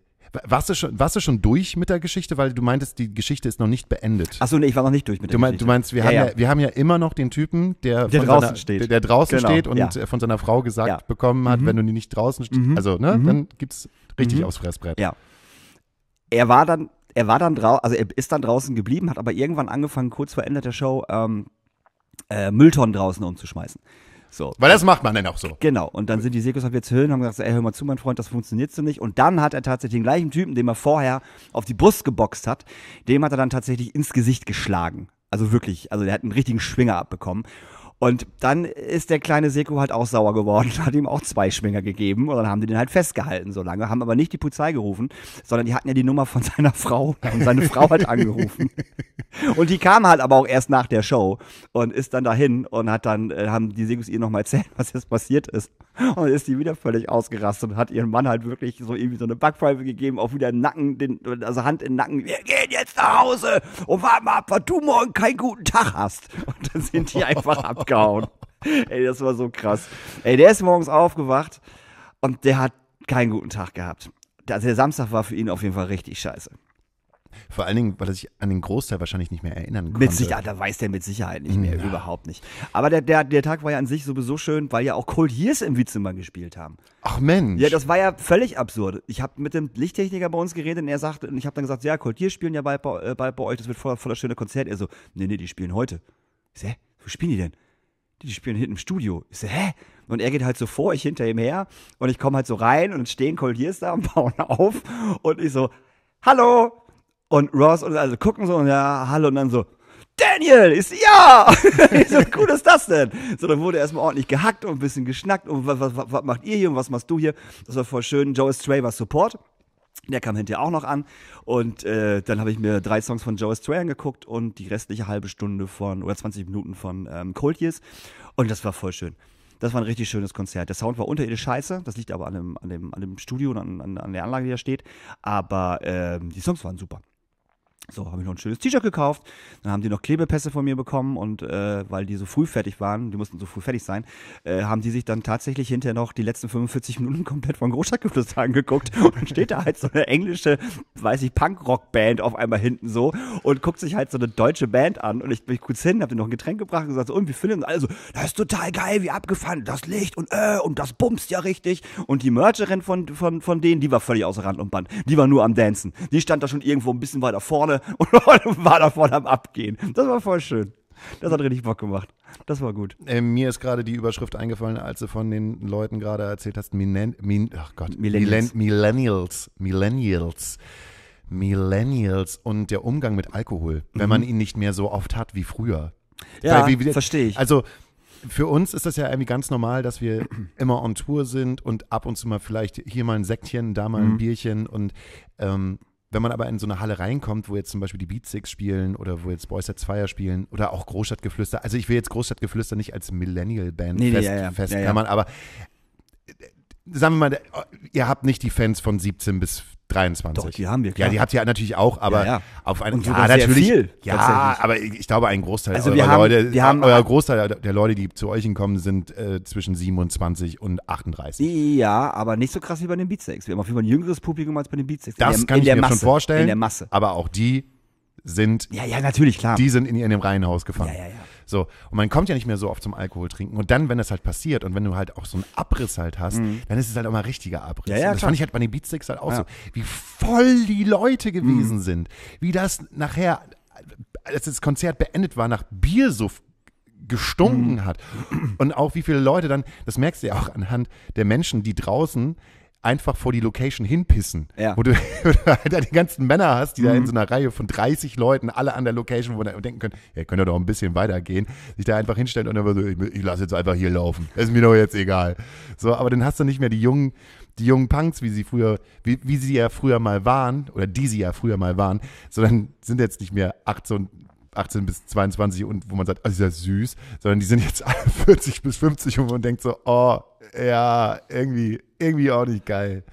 warst du, schon, warst du schon durch mit der Geschichte, weil du meintest, die Geschichte ist noch nicht beendet? Achso, nee, ich war noch nicht durch mit der du mein, Geschichte. Du meinst, wir, ja, haben ja. ja. wir haben ja immer noch den Typen, der, der draußen seiner, steht, der, der draußen genau, steht und ja. Äh, von seiner Frau gesagt bekommen hat, mhm. wenn du nicht draußen stehst, mhm. also ne, mhm. dann gibt's richtig mhm. aufs Fressbrett. Ja. Er war dann, er war dann draußen, also er ist dann draußen geblieben, hat aber irgendwann angefangen, kurz vor Ende der Show, ähm, äh, Mülltonnen draußen umzuschmeißen. So. Weil das macht man dann auch so. Genau. Und dann sind die Sekos auf jetzt Höhen und haben gesagt, ey, hör mal zu, mein Freund, das funktioniert so nicht. Und dann hat er tatsächlich den gleichen Typen, den er vorher auf die Brust geboxt hat, dem hat er dann tatsächlich ins Gesicht geschlagen. Also wirklich, also der hat einen richtigen Schwinger abbekommen. Und dann ist der kleine Seko halt auch sauer geworden, und hat ihm auch zwei Schwinger gegeben und dann haben die den halt festgehalten so lange, haben aber nicht die Polizei gerufen, sondern die hatten ja die Nummer von seiner Frau und seine Frau hat angerufen. Und die kam halt aber auch erst nach der Show und ist dann dahin und hat dann, äh, haben die Sekos ihr nochmal erzählt, was jetzt passiert ist. Und dann ist die wieder völlig ausgerastet und hat ihren Mann halt wirklich so irgendwie so eine Backpfeife gegeben, auch wieder Nacken, den, also Hand in den Nacken, wir gehen jetzt nach Hause und warten mal ab, was du morgen keinen guten Tag hast. Und dann sind die einfach ab. abgehauen. Ey, das war so krass. Ey, der ist morgens aufgewacht und der hat keinen guten Tag gehabt. Also der Samstag war für ihn auf jeden Fall richtig scheiße. Vor allen Dingen, weil er sich an den Großteil wahrscheinlich nicht mehr erinnern konnte. Mit Sicherheit, da weiß der mit Sicherheit nicht mehr, mhm. ja. überhaupt nicht. Aber der, der, der Tag war ja an sich sowieso schön, weil ja auch Cold Years im Witzimmer gespielt haben. Ach Mensch. Ja, das war ja völlig absurd. Ich habe mit dem Lichttechniker bei uns geredet und er sagte, und ich habe dann gesagt, ja, Cold Years spielen ja bald bei, äh, bald bei euch, das wird voller, voller schöne Konzert. Er so, nee, nee, die spielen heute. Ich so, hä, wo spielen die denn? die spielen hinten im Studio. Ich so, hä? Und er geht halt so vor, ich hinter ihm her und ich komme halt so rein und stehen Colliers da und bauen auf und ich so, hallo! Und Ross und also gucken so und ja, hallo und dann so, Daniel Ich so, ja! Ich so cool ist das denn? So, dann wurde erstmal ordentlich gehackt und ein bisschen geschnackt und was, was, was macht ihr hier und was machst du hier? Das war voll schön. Joe ist Stray war Support. Der kam hinterher auch noch an. Und äh, dann habe ich mir drei Songs von Joe Stray angeguckt und die restliche halbe Stunde von, oder 20 Minuten von ähm, Cold Years. Und das war voll schön. Das war ein richtig schönes Konzert. Der Sound war unterirdisch scheiße. Das liegt aber an dem, an dem, an dem Studio und an, an, an der Anlage, die da steht. Aber ähm, die Songs waren super. So, habe ich noch ein schönes T-Shirt gekauft. Dann haben die noch Klebepässe von mir bekommen und äh, weil die so früh fertig waren, die mussten so früh fertig sein, äh, haben die sich dann tatsächlich hinterher noch die letzten 45 Minuten komplett von Großstadtgeflüster angeguckt. Und dann steht da halt so eine englische, weiß ich, Punkrock-Band auf einmal hinten so und guckt sich halt so eine deutsche Band an. Und ich bin kurz hin, habe denen noch ein Getränk gebracht und gesagt, so, und wie finden alle so, das ist total geil, wie abgefahren, das Licht und äh, und das bumst ja richtig. Und die Mercherin von, von, von denen, die war völlig außer Rand und Band. Die war nur am Dancen. Die stand da schon irgendwo ein bisschen weiter vorne und war davon am Abgehen. Das war voll schön. Das hat richtig Bock gemacht. Das war gut. Äh, mir ist gerade die Überschrift eingefallen, als du von den Leuten gerade erzählt hast, Minen, Min, oh Gott, Millennials. Millennials. Millennials. Millennials und der Umgang mit Alkohol, mhm. wenn man mhm. ihn nicht mehr so oft hat wie früher. Ja, verstehe ich. Also für uns ist das ja irgendwie ganz normal, dass wir immer on Tour sind und ab und zu mal vielleicht hier mal ein Säckchen, da mal ein mhm. Bierchen und ähm, wenn man aber in so eine Halle reinkommt, wo jetzt zum Beispiel die Beat Six spielen oder wo jetzt Boys at Fire spielen oder auch Großstadtgeflüster, also ich will jetzt Großstadtgeflüster nicht als Millennial-Band nee, festklammern, nee, ja, ja. fest ja, aber sagen wir mal, ihr habt nicht die Fans von 17 bis 23. Doch, die haben wir, klar. Ja, die habt ihr natürlich auch, aber ja, ja. auf einem ja, natürlich. Viel, ja, aber ich glaube, ein Großteil also eurer haben, Leute, wir haben, euer Großteil der Leute, die zu euch gekommen sind, äh, zwischen 27 und 38. Ja, aber nicht so krass wie bei den Beatsex. Wir haben auf jeden Fall ein jüngeres Publikum als bei den Beatsex. Das der, kann ich mir Masse, schon vorstellen. In der Masse. Aber auch die sind. Ja, ja, natürlich, klar. Die sind in, ihrem Reihenhaus gefangen. Ja, ja, ja. So, und man kommt ja nicht mehr so oft zum Alkohol trinken. Und dann, wenn das halt passiert und wenn du halt auch so einen Abriss halt hast, mhm. dann ist es halt auch mal richtiger Abriss. Ja, ja, das klar. fand ich halt bei den Beatsticks halt auch ja. so, wie voll die Leute gewesen mhm. sind. Wie das nachher, als das Konzert beendet war, nach Biersuff gestunken mhm. hat. Und auch wie viele Leute dann, das merkst du ja auch anhand der Menschen, die draußen einfach vor die Location hinpissen. Ja. Wo du, wo du halt die ganzen Männer hast, die mhm. da in mhm. so einer Reihe von 30 Leuten, alle an der Location, wo man denken können, ja, könnt ihr doch ein bisschen weitergehen, sich da einfach hinstellen und dann so, ich, ich lasse jetzt einfach hier laufen. ist mir doch jetzt egal. So, aber dann hast du nicht mehr die jungen, die jungen Punks, wie sie früher, wie, wie sie ja früher mal waren, oder die sie ja früher mal waren, sondern sind jetzt nicht mehr 18, 18 bis 22 und wo man sagt, ah, oh, ist ja süß, sondern die sind jetzt 40 bis 50 und man denkt so, oh, ja, irgendwie, irgendwie auch nicht geil.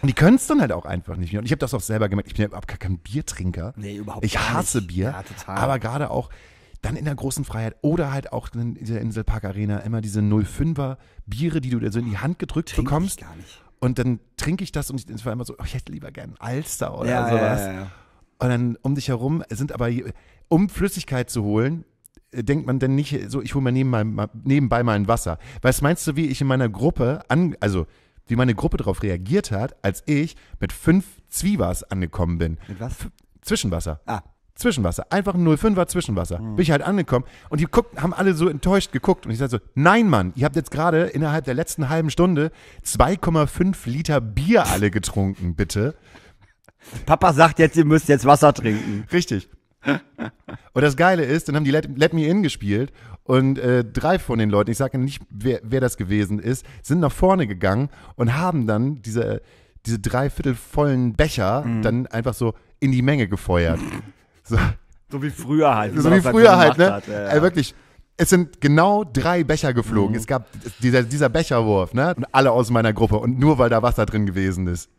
Und die können es dann halt auch einfach nicht mehr. Und ich habe das auch selber gemerkt. Ich bin ja überhaupt kein Biertrinker. Nee, überhaupt ich gar nicht. Ich hasse Bier. Ja, total. Aber gerade auch dann in der großen Freiheit oder halt auch in dieser Inselpark Arena immer diese 05er Biere, die du dir so in die Hand gedrückt Trink bekommst. Ich gar nicht. Und dann trinke ich das und es war immer so, oh, ich hätte lieber gern Alster oder ja, sowas. Ja, ja, ja. Und dann um dich herum sind aber, um Flüssigkeit zu holen, äh, denkt man denn nicht so, ich hole mir nebenbei, nebenbei mal ein Wasser. Was meinst du, wie ich in meiner Gruppe, an, also wie meine Gruppe darauf reagiert hat, als ich mit fünf Zwiebers angekommen bin? Mit was? F Zwischenwasser. Ah. Zwischenwasser. Einfach ein 05er Zwischenwasser. Mhm. Bin ich halt angekommen und die guckten, haben alle so enttäuscht geguckt und ich sage so, nein Mann, ihr habt jetzt gerade innerhalb der letzten halben Stunde 2,5 Liter Bier alle getrunken, bitte. Papa sagt jetzt, ihr müsst jetzt Wasser trinken. Richtig. Und das Geile ist, dann haben die Let, Let Me In gespielt und äh, drei von den Leuten, ich sage nicht, wer, wer das gewesen ist, sind nach vorne gegangen und haben dann diese, diese dreiviertelvollen Becher mhm. dann einfach so in die Menge gefeuert. So, so wie früher halt. so wie früher halt, ne? Hat, ja, ja. Ey, äh, wirklich. Es sind genau drei Becher geflogen. Mhm. Es gab dieser, dieser Becherwurf, ne? Und alle aus meiner Gruppe. Und nur weil da Wasser drin gewesen ist.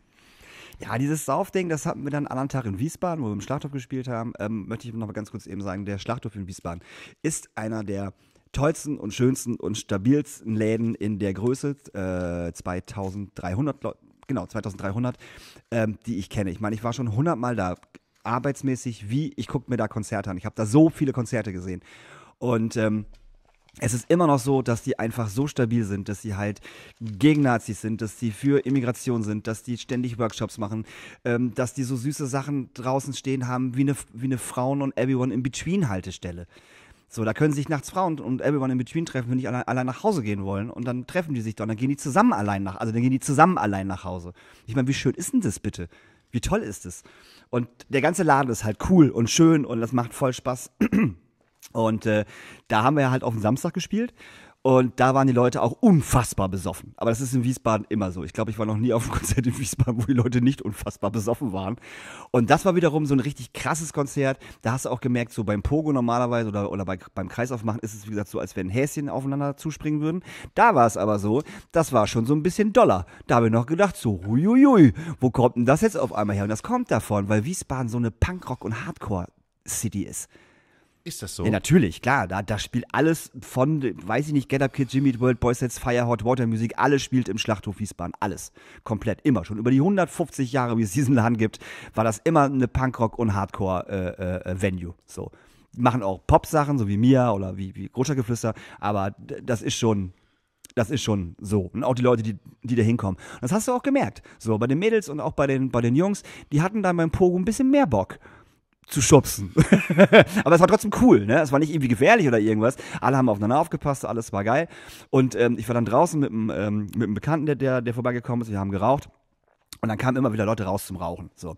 Ja, dieses Saufding, das hatten wir dann an einem Tag in Wiesbaden, wo wir im Schlachthof gespielt haben. Ähm, möchte ich noch mal ganz kurz eben sagen, der Schlachthof in Wiesbaden ist einer der tollsten und schönsten und stabilsten Läden in der Größe. Äh, 2300 Leute. Genau, 2300, ähm, die ich kenne. Ich meine, ich war schon 100 Mal da, arbeitsmäßig, wie ich gucke mir da Konzerte an. Ich habe da so viele Konzerte gesehen. Und ähm, es ist immer noch so, dass die einfach so stabil sind, dass sie halt gegen Nazis sind, dass sie für Immigration sind, dass die ständig Workshops machen, ähm, dass die so süße Sachen draußen stehen haben wie eine, wie eine Frauen- und Everyone-in-Between-Haltestelle. So, da können sich nachts Frauen und Everyone in Between treffen, wenn die alle, allein nach Hause gehen wollen. Und dann treffen die sich da Und dann gehen die zusammen allein nach, also dann gehen die zusammen allein nach Hause. Ich meine, wie schön ist denn das bitte? Wie toll ist es? Und der ganze Laden ist halt cool und schön und das macht voll Spaß. Und äh, da haben wir halt auf den Samstag gespielt. Und da waren die Leute auch unfassbar besoffen. Aber das ist in Wiesbaden immer so. Ich glaube, ich war noch nie auf einem Konzert in Wiesbaden, wo die Leute nicht unfassbar besoffen waren. Und das war wiederum so ein richtig krasses Konzert. Da hast du auch gemerkt, so beim Pogo normalerweise oder, oder bei, beim Kreisaufmachen ist es, wie gesagt, so, als wenn Häschen aufeinander zuspringen würden. Da war es aber so, das war schon so ein bisschen doller. Da habe ich noch gedacht, so, huiuiui, wo kommt denn das jetzt auf einmal her? Und das kommt davon, weil Wiesbaden so eine Punkrock- und Hardcore-City ist. Ist das so? Ja, natürlich, klar. Da, da spielt alles von, weiß ich nicht, Get Up Kids, Jimmy World, Boys Sets, Fire, Hot Water Music, alles spielt im Schlachthof Wiesbaden. Alles. Komplett. Immer schon. Über die 150 Jahre, wie es diesen Laden gibt, war das immer eine Punkrock- und Hardcore-Venue. Äh, äh, so. Die machen auch Pop-Sachen, so wie Mia oder wie, wie Grotschergeflüster, aber das ist schon, das ist schon so. Und auch die Leute, die, die da hinkommen. Das hast du auch gemerkt. So, bei den Mädels und auch bei den, bei den Jungs, die hatten dann beim Pogo ein bisschen mehr Bock zu schubsen. aber es war trotzdem cool, ne? Es war nicht irgendwie gefährlich oder irgendwas. Alle haben aufeinander aufgepasst, alles war geil. Und ähm, ich war dann draußen mit einem, ähm, mit einem Bekannten, der, der, der vorbeigekommen ist. Wir haben geraucht. Und dann kamen immer wieder Leute raus zum Rauchen. So.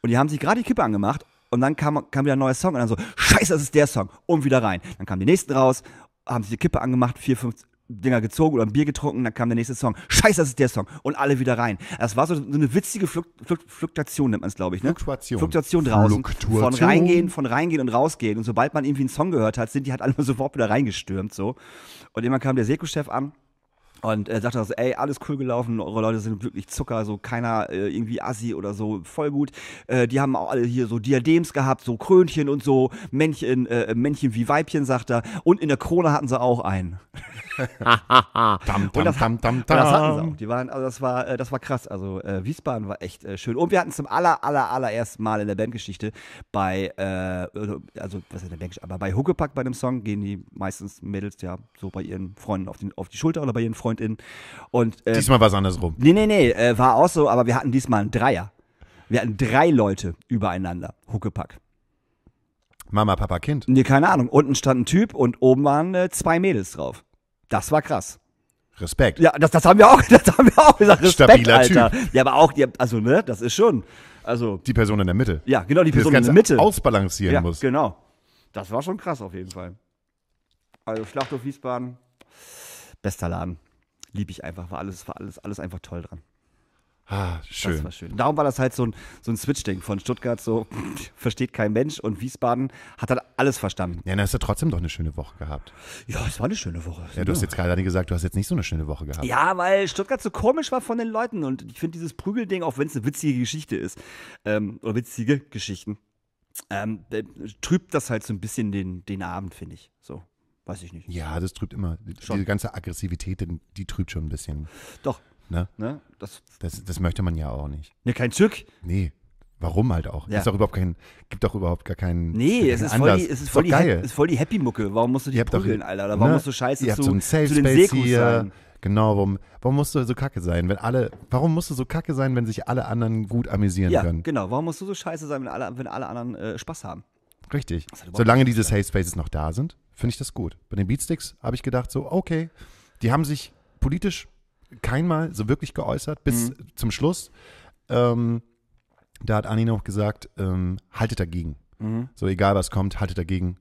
Und die haben sich gerade die Kippe angemacht. Und dann kam, kam wieder ein neuer Song. Und dann so, scheiße, das ist der Song. Und wieder rein. Dann kamen die nächsten raus haben sich die Kippe angemacht, vier, fünf, Dinger gezogen oder ein Bier getrunken, dann kam der nächste Song. Scheiße, das ist der Song. Und alle wieder rein. Das war so, so eine witzige Fluk Fluk Fluktuation, nennt man es, glaube ich. Ne? Fluktuation. Fluktuation draußen. Fluktuation. Von reingehen, von reingehen und rausgehen. Und sobald man irgendwie einen Song gehört hat, sind die halt alle sofort wieder reingestürmt. so. Und immer kam der Seko-Chef an und er sagt er so, ey, alles cool gelaufen, eure Leute sind wirklich Zucker, so keiner äh, irgendwie Assi oder so, voll gut. Äh, die haben auch alle hier so Diadems gehabt, so Krönchen und so, Männchen, äh, äh Männchen wie Weibchen, sagt er. Und in der Krone hatten sie auch einen. tam, tam, und das, tam, tam, tam. das hatten sie auch. Die waren, also das war, äh, das war krass. Also äh, Wiesbaden war echt äh, schön. Und wir hatten zum aller, aller, allerersten Mal in der Bandgeschichte bei, äh, also, also was ist in der Bandgeschichte, aber bei Huckepack bei dem Song gehen die meistens Mädels ja so bei ihren Freunden auf, den, auf die Schulter oder bei ihren Freunden Freundin. Und, äh, diesmal war es andersrum. Nee, nee, nee, äh, war auch so, aber wir hatten diesmal einen Dreier. Wir hatten drei Leute übereinander, Huckepack. Mama, Papa, Kind? Nee, keine Ahnung. Unten stand ein Typ und oben waren äh, zwei Mädels drauf. Das war krass. Respekt. Ja, das, das haben wir auch, das haben wir auch gesagt. Respekt, Stabiler Alter. Typ. Ja, aber auch, ja, also, ne, das ist schon. Also, die Person in der Mitte. Ja, genau, die, die Person in der Mitte. ausbalancieren ja, muss. Genau. Das war schon krass auf jeden Fall. Also Schlachthof Wiesbaden, bester Laden liebe ich einfach, war alles, war alles, alles einfach toll dran. Ah, schön. Das war schön. Darum war das halt so ein, so ein Switch-Ding von Stuttgart, so versteht kein Mensch und Wiesbaden hat halt alles verstanden. Ja, dann hast du trotzdem doch eine schöne Woche gehabt. Ja, es war eine schöne Woche. Ja, du hast jetzt gerade gesagt, du hast jetzt nicht so eine schöne Woche gehabt. Ja, weil Stuttgart so komisch war von den Leuten und ich finde dieses Prügelding, auch wenn es eine witzige Geschichte ist, ähm, oder witzige Geschichten, ähm, trübt das halt so ein bisschen den, den Abend, finde ich. So. Weiß ich nicht. Ja, das trübt immer. Schon. Diese ganze Aggressivität, die, trübt schon ein bisschen. Doch. Ne? ne? Das, das, das möchte man ja auch nicht. Ne, kein Zück? Nee. Warum halt auch? Ja. Ist doch überhaupt kein, gibt doch überhaupt gar keinen. Nee, es, ist voll, die, es ist, voll die, ist voll die Happy-Mucke. Warum musst du dich prügeln, doch, Alter? Oder warum ne? musst du scheiße Ihr zu, habt so einen Safe zu den Space Sekus hier. Sein? Genau, warum, warum musst du so kacke sein, wenn alle, warum musst du so kacke sein, wenn sich alle anderen gut amüsieren ja, können? Genau, warum musst du so scheiße sein, wenn alle, wenn alle anderen äh, Spaß haben? Richtig. Solange diese Safe Spaces noch da sind, finde ich das gut. Bei den Beatsticks habe ich gedacht, so, okay, die haben sich politisch keinmal so wirklich geäußert, bis mhm. zum Schluss. Ähm, da hat Anni noch gesagt, ähm, haltet dagegen. Mhm. So, egal was kommt, haltet dagegen.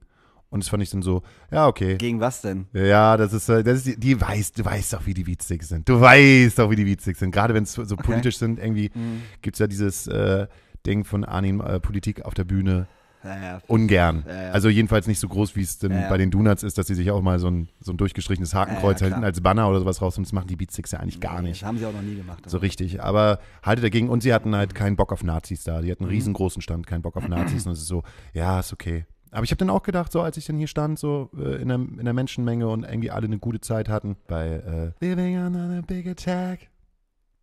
Und das fand ich dann so, ja, okay. Gegen was denn? Ja, das ist, äh, das ist die, die weißt, du weißt doch, wie die Beatsticks sind. Du weißt doch, wie die Beatsticks sind. Gerade wenn es so okay. politisch sind, irgendwie mhm. gibt es ja dieses äh, Ding von Arnim, äh, Politik auf der Bühne ja, ungern. Also jedenfalls nicht so groß, wie es ähm, bei den Donuts ist, dass sie sich auch mal so ein, so ein durchgestrichenes Hakenkreuz halten als Banner oder sowas raus und das machen die Beatsticks ja eigentlich gar nicht. Das haben sie auch noch nie gemacht. So richtig, aber haltet dagegen und sie hatten halt mhm. keinen Bock auf Nazis da. Die hatten einen mhm. riesengroßen Stand, keinen Bock auf Nazis und es ist so, ja, ist okay. Aber ich habe dann auch gedacht, so als ich dann hier stand, so äh, in, der, in der Menschenmenge und irgendwie alle eine gute Zeit hatten, bei äh, Living on a Big Attack.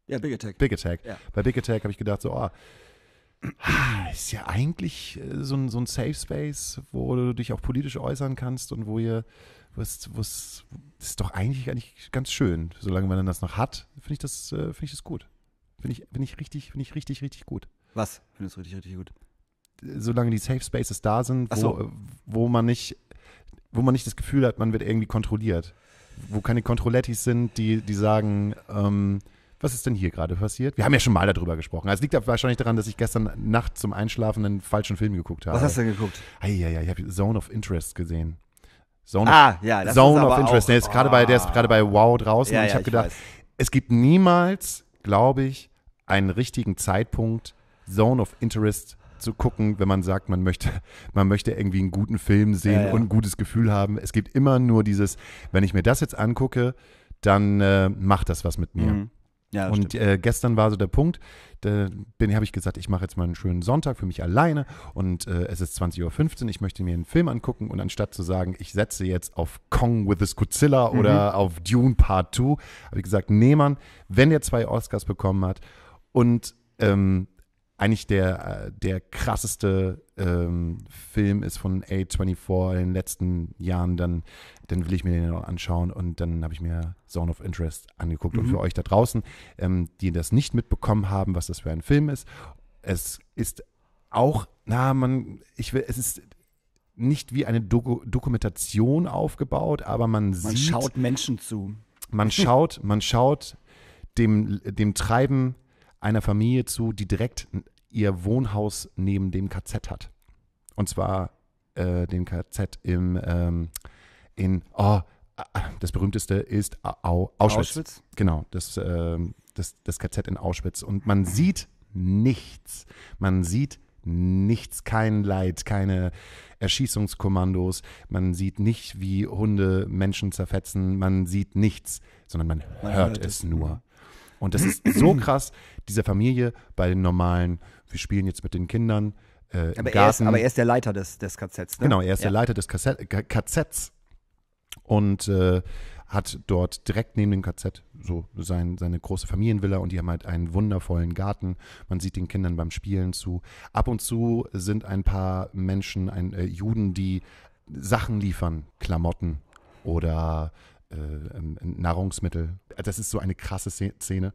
Ja, Big Attack. Big Attack. Ja. Bei Big Attack habe ich gedacht, so, oh, Ah, ist ja eigentlich äh, so ein, so ein Safe Space, wo du dich auch politisch äußern kannst und wo ihr, was, was, ist doch eigentlich, eigentlich ganz schön. Solange man dann das noch hat, finde ich das, äh, ich das gut. Finde ich, finde ich richtig, finde ich richtig, richtig gut. Was? Finde ich richtig, richtig gut? Solange die Safe Spaces da sind, wo, so. Äh, wo man nicht, wo man nicht das Gefühl hat, man wird irgendwie kontrolliert. Wo keine Kontrollettis sind, die, die sagen, ähm, was ist denn hier gerade passiert? Wir haben ja schon mal darüber gesprochen. Also es liegt wahrscheinlich daran, dass ich gestern Nacht zum Einschlafen einen falschen Film geguckt habe. Was hast du denn geguckt? ja, ja, ich habe Zone of Interest gesehen. Zone ah, ja, das Zone of Interest. Auch, nee, ist oh. gerade bei, der ist ah. gerade bei Wow draußen. Ja, und ich ja, habe gedacht, weiß. es gibt niemals, glaube ich, einen richtigen Zeitpunkt, Zone of Interest zu gucken, wenn man sagt, man möchte, man möchte irgendwie einen guten Film sehen ja, ja. und ein gutes Gefühl haben. Es gibt immer nur dieses, wenn ich mir das jetzt angucke, dann äh, macht das was mit mir. Mhm. Ja, und äh, gestern war so der Punkt, da habe ich gesagt, ich mache jetzt mal einen schönen Sonntag für mich alleine und äh, es ist 20.15 Uhr, ich möchte mir einen Film angucken und anstatt zu sagen, ich setze jetzt auf Kong with the Godzilla mhm. oder auf Dune Part 2, habe ich gesagt, nee Mann, wenn der zwei Oscars bekommen hat und ähm, eigentlich der, äh, der krasseste ähm, Film ist von A24 in den letzten Jahren, dann, dann will ich mir den noch anschauen und dann habe ich mir Zone of Interest angeguckt. Mhm. Und für euch da draußen, ähm, die das nicht mitbekommen haben, was das für ein Film ist, es ist auch, na, man, ich will, es ist nicht wie eine Doku Dokumentation aufgebaut, aber man, man sieht. Man schaut Menschen zu. Man schaut, man schaut dem, dem Treiben einer Familie zu, die direkt ihr Wohnhaus neben dem KZ hat. Und zwar äh, den KZ im, ähm, in, oh, das berühmteste ist Au Auschwitz. Auschwitz. Genau, das, äh, das, das KZ in Auschwitz. Und man sieht nichts. Man sieht nichts, kein Leid, keine Erschießungskommandos. Man sieht nicht, wie Hunde Menschen zerfetzen. Man sieht nichts, sondern man, man hört, hört, es nur. Und das ist so krass, diese Familie bei den normalen, wir spielen jetzt mit den Kindern. Äh, aber, er ist, aber, er ist, der Leiter des, des KZs, ne? Genau, er ist ja. der Leiter des KZ, KZs und äh, hat dort direkt neben dem KZ so sein, seine große Familienvilla und die haben halt einen wundervollen Garten. Man sieht den Kindern beim Spielen zu. Ab und zu sind ein paar Menschen, ein, äh, Juden, die Sachen liefern, Klamotten oder äh, Nahrungsmittel. Das ist so eine krasse Szene.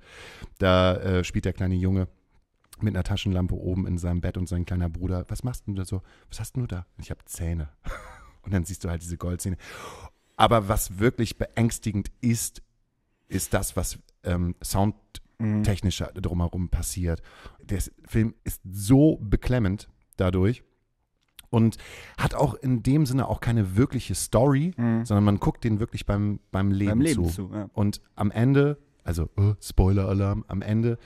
Da äh, spielt der kleine Junge mit einer Taschenlampe oben in seinem Bett und sein kleiner Bruder, was machst du da so? Was hast du da? Ich habe Zähne. Und dann siehst du halt diese Goldzähne. Aber was wirklich beängstigend ist, ist das, was ähm, soundtechnisch drumherum passiert. Der Film ist so beklemmend dadurch und hat auch in dem Sinne auch keine wirkliche Story, mhm. sondern man guckt den wirklich beim, beim Leben, beim Leben zu. ja. Und am Ende, also oh, Spoiler-Alarm, am Ende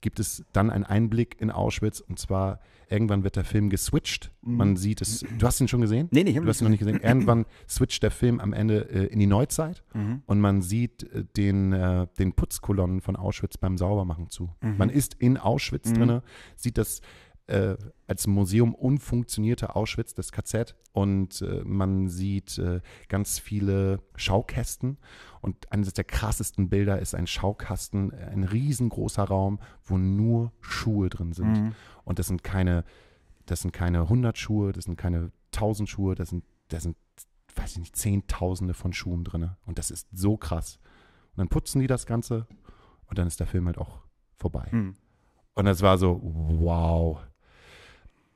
gibt es dann einen Einblick in Auschwitz und zwar irgendwann wird der Film geswitcht. Mhm. Man sieht es. Du hast ihn schon gesehen? Nee, nee, ich hast ihn noch nicht gesehen. Irgendwann switcht der Film am Ende äh, in die Neuzeit mhm. und man sieht äh, den, äh, den Putzkolonnen von Auschwitz beim Saubermachen zu. Mhm. Man ist in Auschwitz mhm. drinne, sieht das äh, als Museum unfunktionierte Auschwitz, das KZ. Und äh, man sieht äh, ganz viele Schaukästen. Und eines der krassesten Bilder ist ein Schaukasten, äh, ein riesengroßer Raum, wo nur Schuhe drin sind. Mhm. Und das sind keine, das sind keine 100 Schuhe, das sind keine 1000 Schuhe, das sind, das sind, weiß ich nicht, Zehntausende von Schuhen drin. Und das ist so krass. Und dann putzen die das Ganze und dann ist der Film halt auch vorbei. Mhm. Und das war so, wow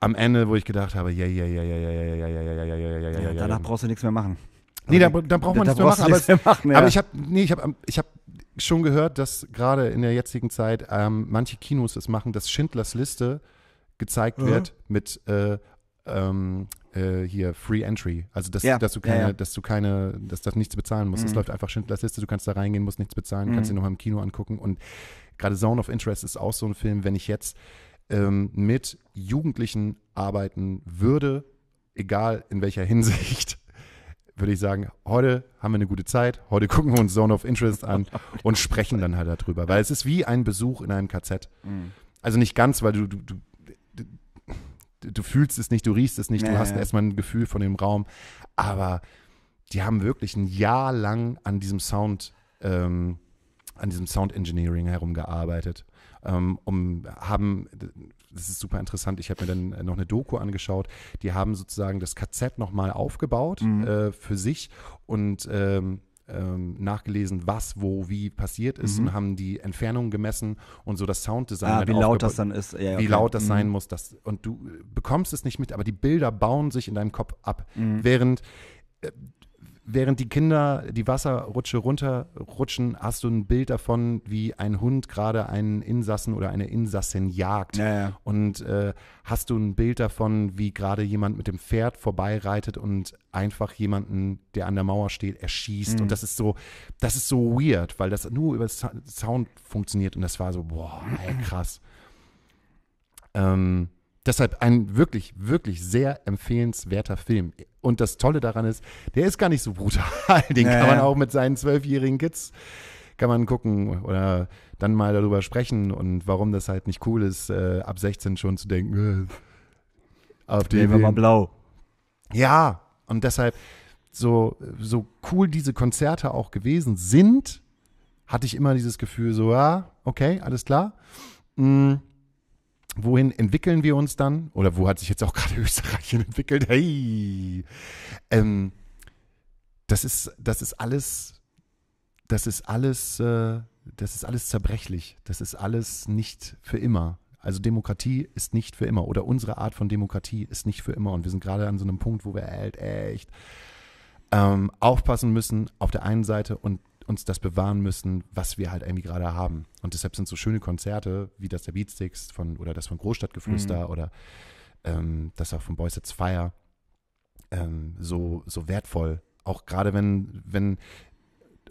am Ende, wo ich gedacht habe, ja, ja, ja, ja, ja, ja, ja, ja, ja, ja, ja, ja, ja, ja. Danach brauchst du nichts mehr machen. Nee, da, da braucht man da nichts, mehr machen, nichts mehr machen. Aber, ja. aber ich habe nee, ich hab, ich hab schon gehört, dass gerade in der jetzigen Zeit ähm, manche Kinos es machen, dass Schindlers Liste gezeigt mhm. wird mit äh, ähm, äh, hier Free Entry. Also dass, ja. dass du keine, ja, ja. dass du keine, dass das nichts bezahlen musst. Es mhm. läuft einfach Schindlers Liste, du kannst da reingehen, musst nichts bezahlen, mhm. kannst dir nochmal im Kino angucken. Und gerade Zone of Interest ist auch so ein Film, wenn ich jetzt ähm, mit Jugendlichen arbeiten würde, egal in welcher Hinsicht, würde ich sagen, heute haben wir eine gute Zeit, heute gucken wir uns Zone of Interest an und sprechen dann halt darüber. Weil es ist wie ein Besuch in einem KZ. Mhm. Also nicht ganz, weil du, du, du du fühlst es nicht, du riechst es nicht, nee, du hast erstmal ein Gefühl von dem Raum. Aber die haben wirklich ein Jahr lang an diesem Sound, ähm, an diesem Sound Engineering herumgearbeitet. Ähm, um, haben, das ist super interessant, ich habe mir dann äh, noch eine Doku angeschaut, die haben sozusagen das KZ nochmal aufgebaut mhm. äh, für sich und ähm, ähm, nachgelesen, was, wo, wie passiert ist mhm. und haben die Entfernung gemessen und so das Sounddesign. Ah, halt wie laut das dann ist. Ja, okay. Wie laut das mhm. sein muss. Das, und du äh, bekommst es nicht mit, aber die Bilder bauen sich in deinem Kopf ab. Mhm. Während äh, während die Kinder die Wasserrutsche runterrutschen, hast du ein Bild davon, wie ein Hund gerade einen Insassen oder eine Insassin jagt. Naja. Und äh, hast du ein Bild davon, wie gerade jemand mit dem Pferd vorbeireitet und einfach jemanden, der an der Mauer steht, erschießt. Mhm. Und das ist so, das ist so weird, weil das nur über Sound funktioniert. Und das war so, boah, ey, krass. Ähm, Deshalb ein wirklich, wirklich sehr empfehlenswerter Film. Und das Tolle daran ist, der ist gar nicht so brutal. Den naja. kann man auch mit seinen zwölfjährigen Kids kann man gucken oder dann mal darüber sprechen und warum das halt nicht cool ist, äh, ab 16 schon zu denken. Äh, auf den wir mal blau. Ja, und deshalb so so cool diese Konzerte auch gewesen sind, hatte ich immer dieses Gefühl so, ja, okay, alles klar. Mh, mm. Wohin entwickeln wir uns dann? Oder wo hat sich jetzt auch gerade Österreich entwickelt? Hey! Ähm, das ist, das ist alles, das ist alles, äh, das ist alles zerbrechlich. Das ist alles nicht für immer. Also Demokratie ist nicht für immer oder unsere Art von Demokratie ist nicht für immer. Und wir sind gerade an so einem Punkt, wo wir halt echt ähm, aufpassen müssen auf der einen Seite und uns das bewahren müssen, was wir halt irgendwie gerade haben. Und deshalb sind so schöne Konzerte, wie das der Beatsticks von oder das von Großstadtgeflüster mhm. oder ähm, das auch von Boys It's Fire ähm, so, so wertvoll. Auch gerade wenn, wenn,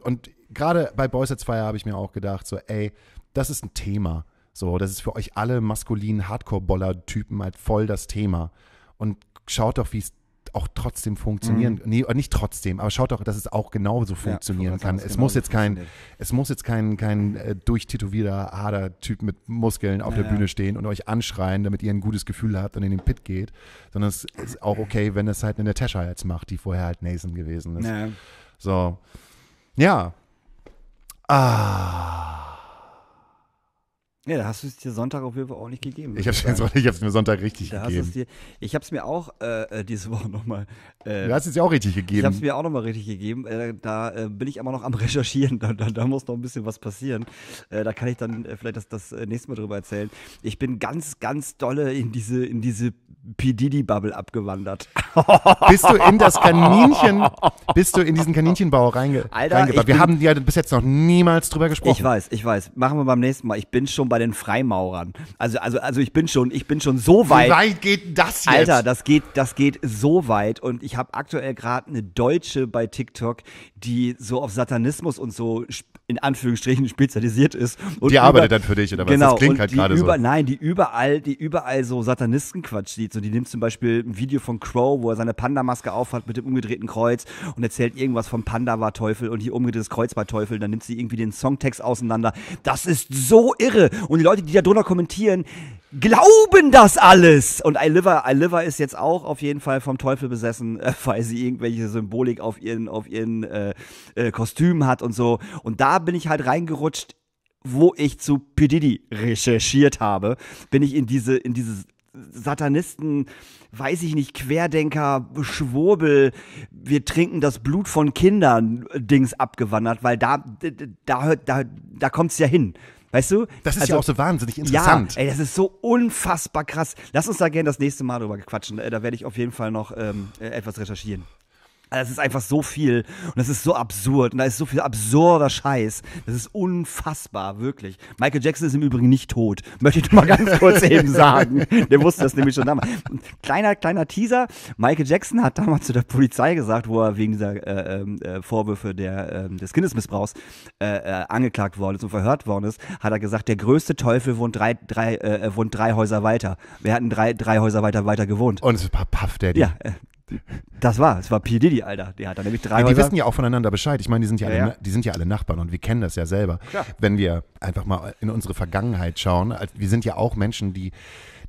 und gerade bei Boys It's Fire habe ich mir auch gedacht, so, ey, das ist ein Thema. So, das ist für euch alle maskulinen Hardcore-Boller-Typen halt voll das Thema. Und schaut doch, wie es auch trotzdem funktionieren. Mhm. Nee, nicht trotzdem, aber schaut doch, dass es auch genauso funktionieren ja, kann. Es, genau muss so kein, es jetzt kein, es muss jetzt kein, kein äh, durchtätowierter hader typ mit Muskeln auf ja, der Bühne stehen und euch anschreien, damit ihr ein gutes Gefühl habt und in den Pit geht, sondern es ist auch okay, wenn es halt eine Natasha jetzt macht, die vorher halt Nason gewesen ist. So. Ja. Ah. Ja, da hast du es dir Sonntag auf jeden Fall auch nicht gegeben. Ich habe es mir Sonntag richtig da gegeben. Dir, ich habe es mir auch äh, äh diese Woche nochmal. Äh, du hast es ja auch richtig gegeben. Ich habe es mir auch nochmal richtig gegeben. Äh, da äh, bin ich aber noch am Recherchieren. Da, da, da muss noch ein bisschen was passieren. Äh, da kann ich dann äh, vielleicht das, das nächste Mal drüber erzählen. Ich bin ganz, ganz dolle in diese, in diese P. bubble abgewandert. bist du in das Kaninchen, bist du in diesen Kaninchenbau reinge Alter, Wir bin, haben ja bis jetzt noch niemals drüber gesprochen. Ich weiß, ich weiß. Machen wir beim nächsten Mal. Ich bin schon schon bei den Freimaurern. Also, also, also ich bin schon, ich bin schon so weit. Wie weit geht das jetzt? Alter, das geht, das geht so weit. Und ich habe aktuell gerade eine Deutsche bei TikTok, die so auf Satanismus und so in Anführungsstrichen spezialisiert ist. Und die über, arbeitet dann für dich, oder was? Genau, das klingt halt gerade so. Nein, die überall, die überall so Satanistenquatsch sieht. So, die nimmt zum Beispiel ein Video von Crow, wo er seine Panda-Maske aufhat mit dem umgedrehten Kreuz und erzählt irgendwas vom Panda war Teufel und hier umgedrehtes Kreuz war Teufel. Dann nimmt sie irgendwie den Songtext auseinander. Das ist so irre. Und die Leute, die da drunter kommentieren, glauben das alles. Und Iliver, Iliver ist jetzt auch auf jeden Fall vom Teufel besessen, äh, weil sie irgendwelche Symbolik auf ihren, auf ihren äh, äh, Kostümen hat und so. Und da bin ich halt reingerutscht, wo ich zu Pididi recherchiert habe, bin ich in diese, in dieses Satanisten, weiß ich nicht, Querdenker, Schwurbel, wir trinken das Blut von Kindern äh, Dings abgewandert, weil da, da, da, da kommt es ja hin. Weißt du? Das ist also, ja auch so wahnsinnig interessant. Ja, ey, das ist so unfassbar krass. Lass uns da gerne das nächste Mal drüber quatschen. Äh, da werde ich auf jeden Fall noch ähm, äh, etwas recherchieren. Das also, ist einfach so viel und das ist so absurd und da ist so viel absurder Scheiß. Das ist unfassbar, wirklich. Michael Jackson ist im Übrigen nicht tot, möchte ich nur mal ganz kurz eben sagen. Der wusste das nämlich schon damals. Kleiner, kleiner Teaser. Michael Jackson hat damals zu der Polizei gesagt, wo er wegen dieser äh, ähm, äh, Vorwürfe der, äh, des Kindesmissbrauchs äh, äh, angeklagt worden ist und verhört worden ist, hat er gesagt, der größte Teufel wohnt drei, drei, äh, wohnt drei Häuser weiter. Wir hatten drei, drei Häuser weiter weiter gewohnt. Und es ist Puff Daddy. Ja, das war, es war P. Diddy, Alter. Der hat dann nämlich drei. Ja, die wissen ja auch voneinander Bescheid. Ich meine, die sind ja, ja, alle, ja. Ne, die sind ja alle Nachbarn und wir kennen das ja selber. Klar. Wenn wir einfach mal in unsere Vergangenheit schauen, wir sind ja auch Menschen, die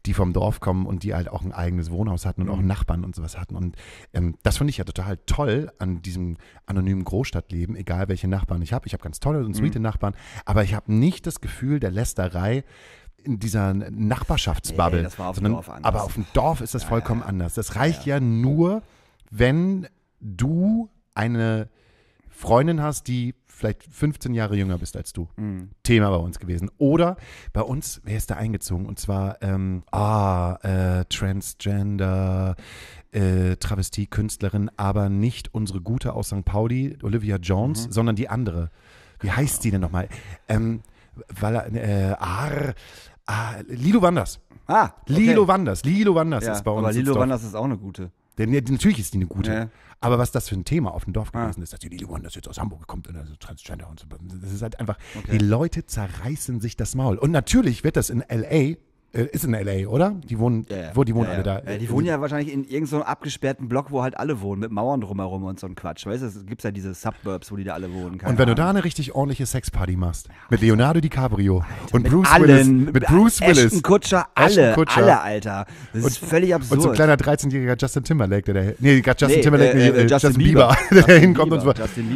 die vom Dorf kommen und die halt auch ein eigenes Wohnhaus hatten und mhm. auch Nachbarn und sowas hatten. Und ähm, das finde ich ja total toll an diesem anonymen Großstadtleben, egal welche Nachbarn ich habe. Ich habe ganz tolle und mhm. sweete mhm. Nachbarn, aber ich habe nicht das Gefühl der Lästerei, in dieser Nachbarschaftsbubble. Nee, das war auf sondern, dem Dorf anders. Aber auf dem Dorf ist das vollkommen ja, ja, anders. Das reicht ja nur, wenn du eine Freundin hast, die vielleicht 15 Jahre jünger bist als du. Mhm. Thema bei uns gewesen. Oder bei uns, wer ist da eingezogen? Und zwar, ähm, ah, äh, Transgender, äh, Travestie-Künstlerin, aber nicht unsere gute aus St. Pauli, Olivia Jones, mhm. sondern die andere. Wie heißt die denn nochmal? Ähm, weil, äh, Ar, Ah, Lilo Wanders. Ah, okay. Lilo Wanders. Lilo Wanders ja, ist bei uns. Aber Lilo Wanders ist auch eine gute. Denn, natürlich ist die eine gute. Ja. Aber was das für ein Thema auf dem Dorf gewesen ah. ist, dass die Lilo Wanders jetzt aus Hamburg kommt und also Transgender und so. Das ist halt einfach, okay. die Leute zerreißen sich das Maul. Und natürlich wird das in L.A. Äh, ist in LA, oder? Die wohnen, yeah, wo, die wohnen yeah, alle yeah. da. Ja, die wohnen ja wahrscheinlich in irgendeinem so abgesperrten Block, wo halt alle wohnen, mit Mauern drumherum und so ein Quatsch. Weißt du, es gibt ja diese Suburbs, wo die da alle wohnen. können. Und wenn du da eine richtig ordentliche Sexparty machst, mit Leonardo DiCaprio Alter, und Bruce allen, Willis, mit Bruce Willis, Ashton Kutscher, alle, Kutscher. alle, Alter. Das ist völlig absurd. Und so ein kleiner 13-jähriger Justin Timberlake, der da, nee, Justin nee, Timberlake, äh, äh, äh Justin, Justin, Bieber, Bieber der hinkommt und so.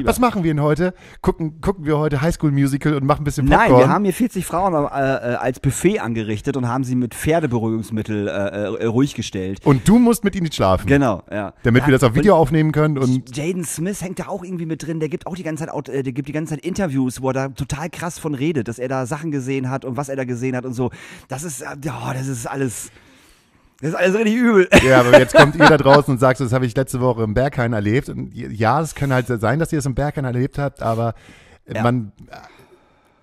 Was machen wir denn heute? Gucken, gucken wir heute Highschool Musical und machen ein bisschen Popcorn? Nein, wir haben hier 40 Frauen äh, äh, als Buffet angerichtet und haben haben sie mit Pferdeberuhigungsmittel äh, äh, ruhig gestellt. Und du musst mit ihnen nicht schlafen. Genau, ja. Damit ja, wir das auf Video aufnehmen können. Und Jaden Smith hängt da auch irgendwie mit drin. Der gibt auch die ganze Zeit, äh, der gibt die ganze Zeit Interviews, wo er da total krass von redet, dass er da Sachen gesehen hat und was er da gesehen hat und so. Das ist, äh, ja, das ist alles. Das ist alles richtig übel. Ja, aber jetzt kommt ihr da draußen und sagt, das habe ich letzte Woche im Berghain erlebt. Und ja, es kann halt sein, dass ihr es im Berghain erlebt habt, aber ja. man.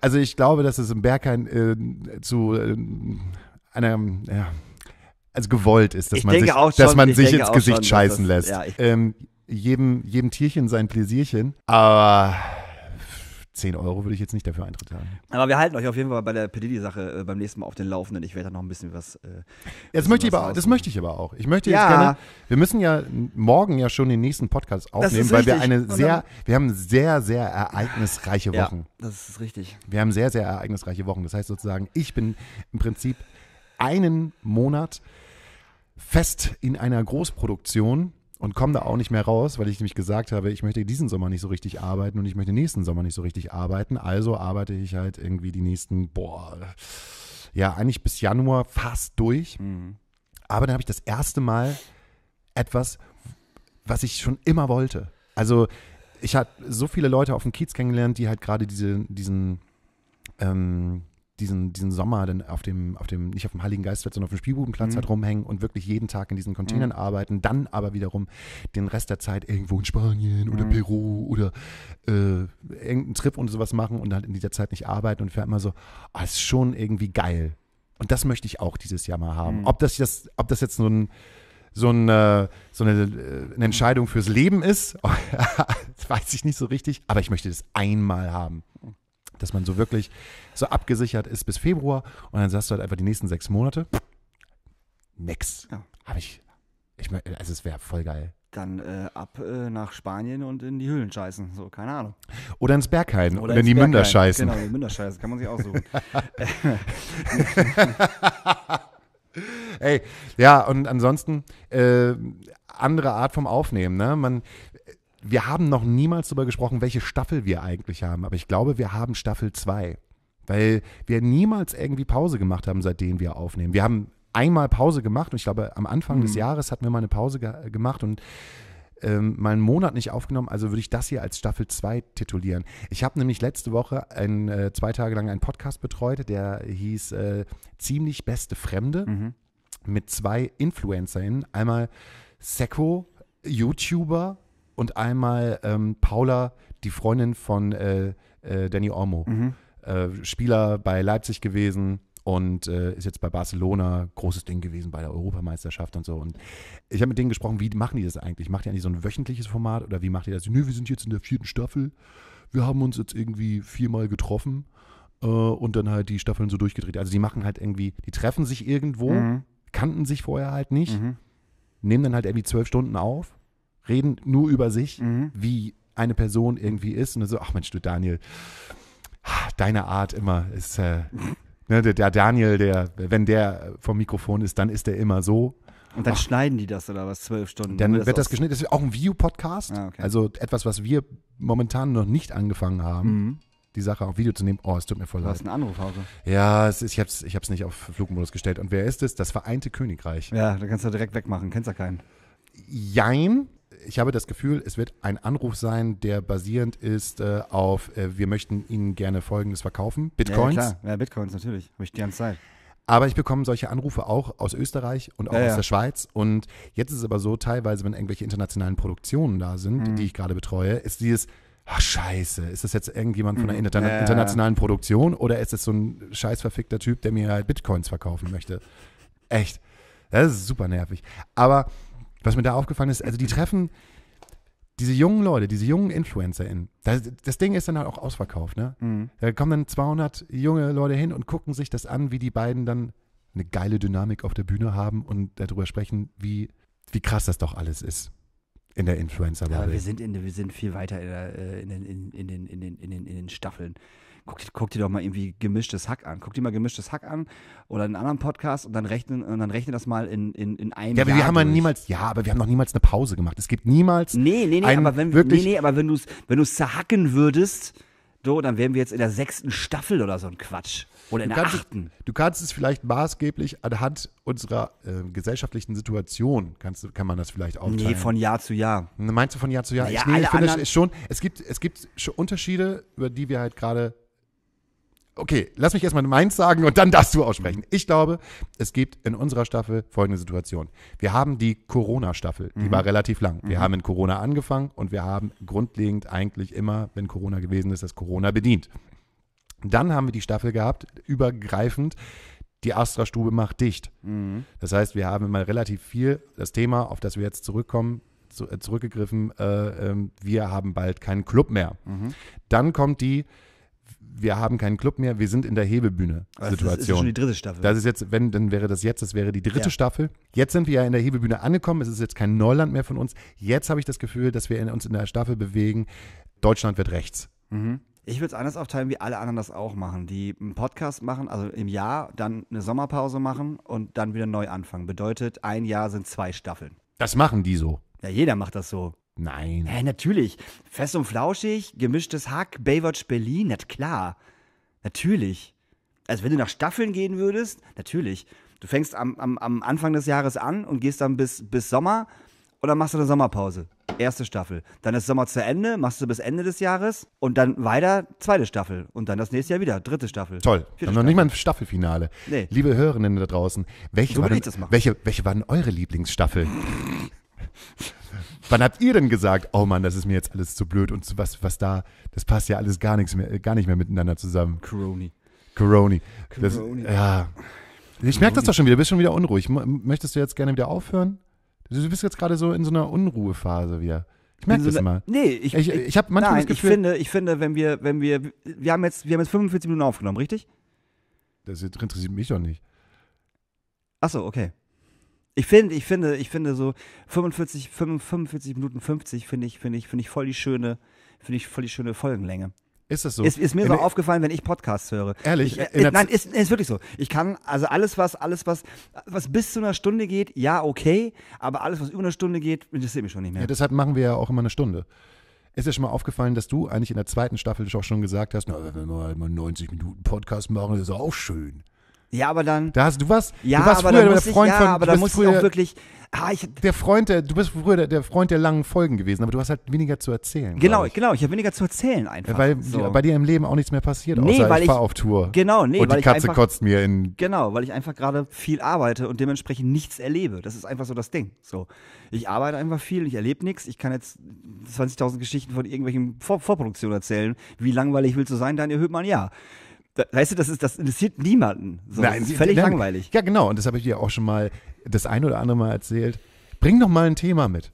Also ich glaube, dass es im Berghain äh, zu. Äh, eine, ja, also gewollt ist, dass ich man sich, schon, dass man sich ins Gesicht schon, scheißen das, lässt. Ja, ähm, jedem, jedem Tierchen sein Pläsierchen, aber 10 Euro würde ich jetzt nicht dafür Eintritt haben. Aber wir halten euch auf jeden Fall bei der Pedidi-Sache äh, beim nächsten Mal auf den Laufenden. Ich werde da noch ein bisschen was. Äh, jetzt möchte ich aber, das möchte ich aber auch. Ich möchte ja. jetzt gerne. Wir müssen ja morgen ja schon den nächsten Podcast aufnehmen, weil wir eine sehr, wir haben sehr, sehr ereignisreiche Wochen. Ja, das ist richtig. Wir haben sehr, sehr ereignisreiche Wochen. Das heißt sozusagen, ich bin im Prinzip einen Monat fest in einer Großproduktion und komme da auch nicht mehr raus, weil ich nämlich gesagt habe, ich möchte diesen Sommer nicht so richtig arbeiten und ich möchte nächsten Sommer nicht so richtig arbeiten. Also arbeite ich halt irgendwie die nächsten, boah, ja, eigentlich bis Januar fast durch. Mhm. Aber dann habe ich das erste Mal etwas, was ich schon immer wollte. Also ich habe so viele Leute auf dem Kiez kennengelernt, die halt gerade diese, diesen ähm, diesen, diesen Sommer dann auf dem, auf dem, nicht auf dem Heiligen Geistplatz, sondern auf dem Spielbubenplatz mhm. halt rumhängen und wirklich jeden Tag in diesen Containern mhm. arbeiten, dann aber wiederum den Rest der Zeit irgendwo in Spanien oder mhm. Peru oder äh, irgendeinen Trip und sowas machen und halt in dieser Zeit nicht arbeiten und fährt immer so, ah, ist schon irgendwie geil. Und das möchte ich auch dieses Jahr mal haben. Mhm. Ob, das, das, ob das jetzt so ein so, ein, äh, so eine, äh, eine, Entscheidung fürs Leben ist, weiß ich nicht so richtig, aber ich möchte das einmal haben dass man so wirklich so abgesichert ist bis Februar und dann sagst du halt einfach die nächsten sechs Monate. Nix. Ja. Habe ich, ich mein, also es wäre voll geil. Dann äh, ab äh, nach Spanien und in die Höhlen scheißen, so, keine Ahnung. Oder ins Berghain oder, in die Berghain. Münder scheißen. Genau, in die Münder scheißen, kann man sich aussuchen. Ey, ja, und ansonsten äh, andere Art vom Aufnehmen, ne? Man, wir haben noch niemals darüber gesprochen, welche Staffel wir eigentlich haben, aber ich glaube, wir haben Staffel 2, weil wir niemals irgendwie Pause gemacht haben, seitdem wir aufnehmen. Wir haben einmal Pause gemacht und ich glaube, am Anfang mhm. des Jahres hatten wir mal eine Pause ge gemacht und ähm, mal einen Monat nicht aufgenommen, also würde ich das hier als Staffel 2 titulieren. Ich habe nämlich letzte Woche ein, äh, zwei Tage lang einen Podcast betreut, der hieß äh, Ziemlich beste Fremde mhm. mit zwei InfluencerInnen. Einmal Seko, YouTuber und einmal ähm, Paula, die Freundin von äh, äh, Danny Ormo. Mhm. Äh, Spieler bei Leipzig gewesen und äh, ist jetzt bei Barcelona großes Ding gewesen bei der Europameisterschaft und so. Und ich habe mit denen gesprochen, wie machen die das eigentlich? Macht ihr eigentlich so ein wöchentliches Format oder wie macht ihr das? Nö, wir sind jetzt in der vierten Staffel. Wir haben uns jetzt irgendwie viermal getroffen äh, und dann halt die Staffeln so durchgedreht. Also die machen halt irgendwie, die treffen sich irgendwo, mhm. kannten sich vorher halt nicht, mhm. nehmen dann halt irgendwie zwölf Stunden auf reden nur über sich, mhm. wie eine Person irgendwie ist. Und dann so, ach Mensch, du Daniel, deine Art immer ist, äh, ne, der, der, Daniel, der, wenn der vom Mikrofon ist, dann ist der immer so. Und dann ach, schneiden die das oder was, zwölf Stunden? Dann das wird das geschnitten. Das ist auch ein view podcast Ah, okay. Also etwas, was wir momentan noch nicht angefangen haben. Mhm die Sache auf Video zu nehmen. Oh, es tut mir voll du leid. Du hast einen Anruf, Hause. Ja, es ist, ich habe es ich nicht auf Flugmodus gestellt. Und wer ist es? Das Vereinte Königreich. Ja, da kannst du direkt wegmachen. Kennst ja keinen. Jein ich habe das Gefühl, es wird ein Anruf sein, der basierend ist äh, auf, äh, wir möchten Ihnen gerne Folgendes verkaufen. Bitcoins. Ja, ja, klar. ja Bitcoins natürlich. Habe ich die ganze Zeit. Aber ich bekomme solche Anrufe auch aus Österreich und auch ja, aus ja. der Schweiz. Und jetzt ist es aber so, teilweise, wenn irgendwelche internationalen Produktionen da sind, mhm. die ich gerade betreue, ist dieses, ach scheiße, ist das jetzt irgendjemand von einer mhm. inter ja, internationalen Produktion oder ist das so ein scheiß verfickter Typ, der mir halt Bitcoins verkaufen möchte? Echt. Das ist super nervig. Aber was mir da aufgefallen ist, also die treffen diese jungen Leute, diese jungen InfluencerInnen. Das, das Ding ist dann halt auch ausverkauft, ne? Mhm. Da kommen dann 200 junge Leute hin und gucken sich das an, wie die beiden dann eine geile Dynamik auf der Bühne haben und darüber sprechen, wie, wie krass das doch alles ist in der influencer -Bubble. Ja, wir sind, in, wir sind viel weiter in den Staffeln guck, guck dir doch mal irgendwie gemischtes Hack an. Guck dir mal gemischtes Hack an oder einen anderen Podcast und dann rechnen und dann rechne das mal in, in, in einem Ja, aber Jahr wir haben ja niemals, ja, aber wir haben noch niemals eine Pause gemacht. Es gibt niemals. Nee, nee, nee, aber wenn, wirklich nee, nee, aber wenn du es wenn zerhacken würdest, so, dann wären wir jetzt in der sechsten Staffel oder so ein Quatsch. Oder in du der kannst, achten. Du kannst es vielleicht maßgeblich anhand unserer äh, gesellschaftlichen Situation, kannst, kann man das vielleicht aufteilen. Nee, von Jahr zu Jahr. Meinst du von Jahr zu Jahr? Naja, ich, nee, ich finde es schon, es gibt, es gibt schon Unterschiede, über die wir halt gerade okay, lass mich erstmal meins sagen und dann darfst du aussprechen. Ich glaube, es gibt in unserer Staffel folgende Situation. Wir haben die Corona-Staffel, die mhm. war relativ lang. Wir mhm. haben in Corona angefangen und wir haben grundlegend eigentlich immer, wenn Corona gewesen ist, das Corona bedient. Dann haben wir die Staffel gehabt, übergreifend. Die Astra-Stube macht dicht. Mhm. Das heißt, wir haben immer relativ viel das Thema, auf das wir jetzt zurückkommen, äh, zurückgegriffen. Äh, äh, wir haben bald keinen Club mehr. Mhm. Dann kommt die, wir haben keinen Club mehr, wir sind in der Hebebühne-Situation. Das ist, schon die dritte Staffel. Das ist jetzt, wenn, dann wäre das jetzt, das wäre die dritte ja. Staffel. Jetzt sind wir ja in der Hebebühne angekommen, es ist jetzt kein Neuland mehr von uns. Jetzt habe ich das Gefühl, dass wir in, uns in der Staffel bewegen, Deutschland wird rechts. Mhm. Ich würde es anders aufteilen, wie alle anderen das auch machen. Die einen Podcast machen, also im Jahr, dann eine Sommerpause machen und dann wieder neu anfangen. Bedeutet, ein Jahr sind zwei Staffeln. Das machen die so. Ja, jeder macht das so. Nein. Hä, natürlich. Fest und flauschig, gemischtes Hack, Baywatch Berlin, na klar. Natürlich. Also wenn du nach Staffeln gehen würdest, natürlich. Du fängst am, am, am Anfang des Jahres an und gehst dann bis, bis Sommer und dann machst du eine Sommerpause. Erste Staffel. Dann ist Sommer zu Ende, machst du bis Ende des Jahres und dann weiter zweite Staffel und dann das nächste Jahr wieder dritte Staffel. Toll. Wir haben noch nicht mal ein Staffelfinale. Nee. Liebe Hörerinnen da draußen, welche, so war denn, welche, welche war denn eure Lieblingsstaffel? Wann habt ihr denn gesagt, oh Mann, das ist mir jetzt alles zu blöd und zu, was, was da, das passt ja alles gar nichts mehr, gar nicht mehr miteinander zusammen. Coroni. Coroni. Das, ja. Ich merke das doch schon wieder, du bist schon wieder unruhig. Möchtest du jetzt gerne wieder aufhören? Du bist jetzt gerade so in so einer Unruhephase wieder. Ich merke das immer. Nee, ich, ich, ich habe manchmal nein, das Gefühl. Ich finde, ich finde, wenn wir, wenn wir, wir haben jetzt, wir haben jetzt 45 Minuten aufgenommen, richtig? Das interessiert mich doch nicht. Ach so, okay. Ich finde, ich finde, ich finde so 45, 45 Minuten 50 finde ich, finde ich, finde ich voll die schöne, finde ich voll die schöne Folgenlänge. Ist das so? Ist, ist mir in so aufgefallen, wenn ich Podcasts höre. Ehrlich? Ich, äh, nein, ist, ist wirklich so. Ich kann, also alles, was, alles, was, was bis zu einer Stunde geht, ja, okay, aber alles, was über eine Stunde geht, interessiert mich schon nicht mehr. Ja, deshalb machen wir ja auch immer eine Stunde. Ist dir schon mal aufgefallen, dass du eigentlich in der zweiten Staffel auch schon gesagt hast, na, wenn wir mal 90 Minuten Podcast machen, ist das auch schön. Ja, aber dann. Da hast du was? Ja, du warst aber früher der Freund ich, ja, von. Aber da muss früher, ich auch wirklich. Ah, ich, der Freund, der, du bist früher der, der, Freund der langen Folgen gewesen, aber du hast halt weniger zu erzählen. Genau, ich. genau, ich habe weniger zu erzählen einfach. Weil so. bei dir im Leben auch nichts mehr passiert, außer nee, weil ich, war auf Tour. Genau, nee, und weil die Katze einfach, kotzt mir in. Genau, weil ich einfach gerade viel arbeite und dementsprechend nichts erlebe. Das ist einfach so das Ding. So, ich arbeite einfach viel, ich erlebe nichts. Ich kann jetzt 20.000 Geschichten von irgendwelchen Vor Vorproduktionen erzählen. Wie langweilig willst du sein? Dann erhöht man ja weißt du, das, ist, das interessiert niemanden. So, nein, das ist völlig nein, langweilig. Ja, genau. Und das habe ich dir auch schon mal das ein oder andere Mal erzählt. Bring doch mal ein Thema mit.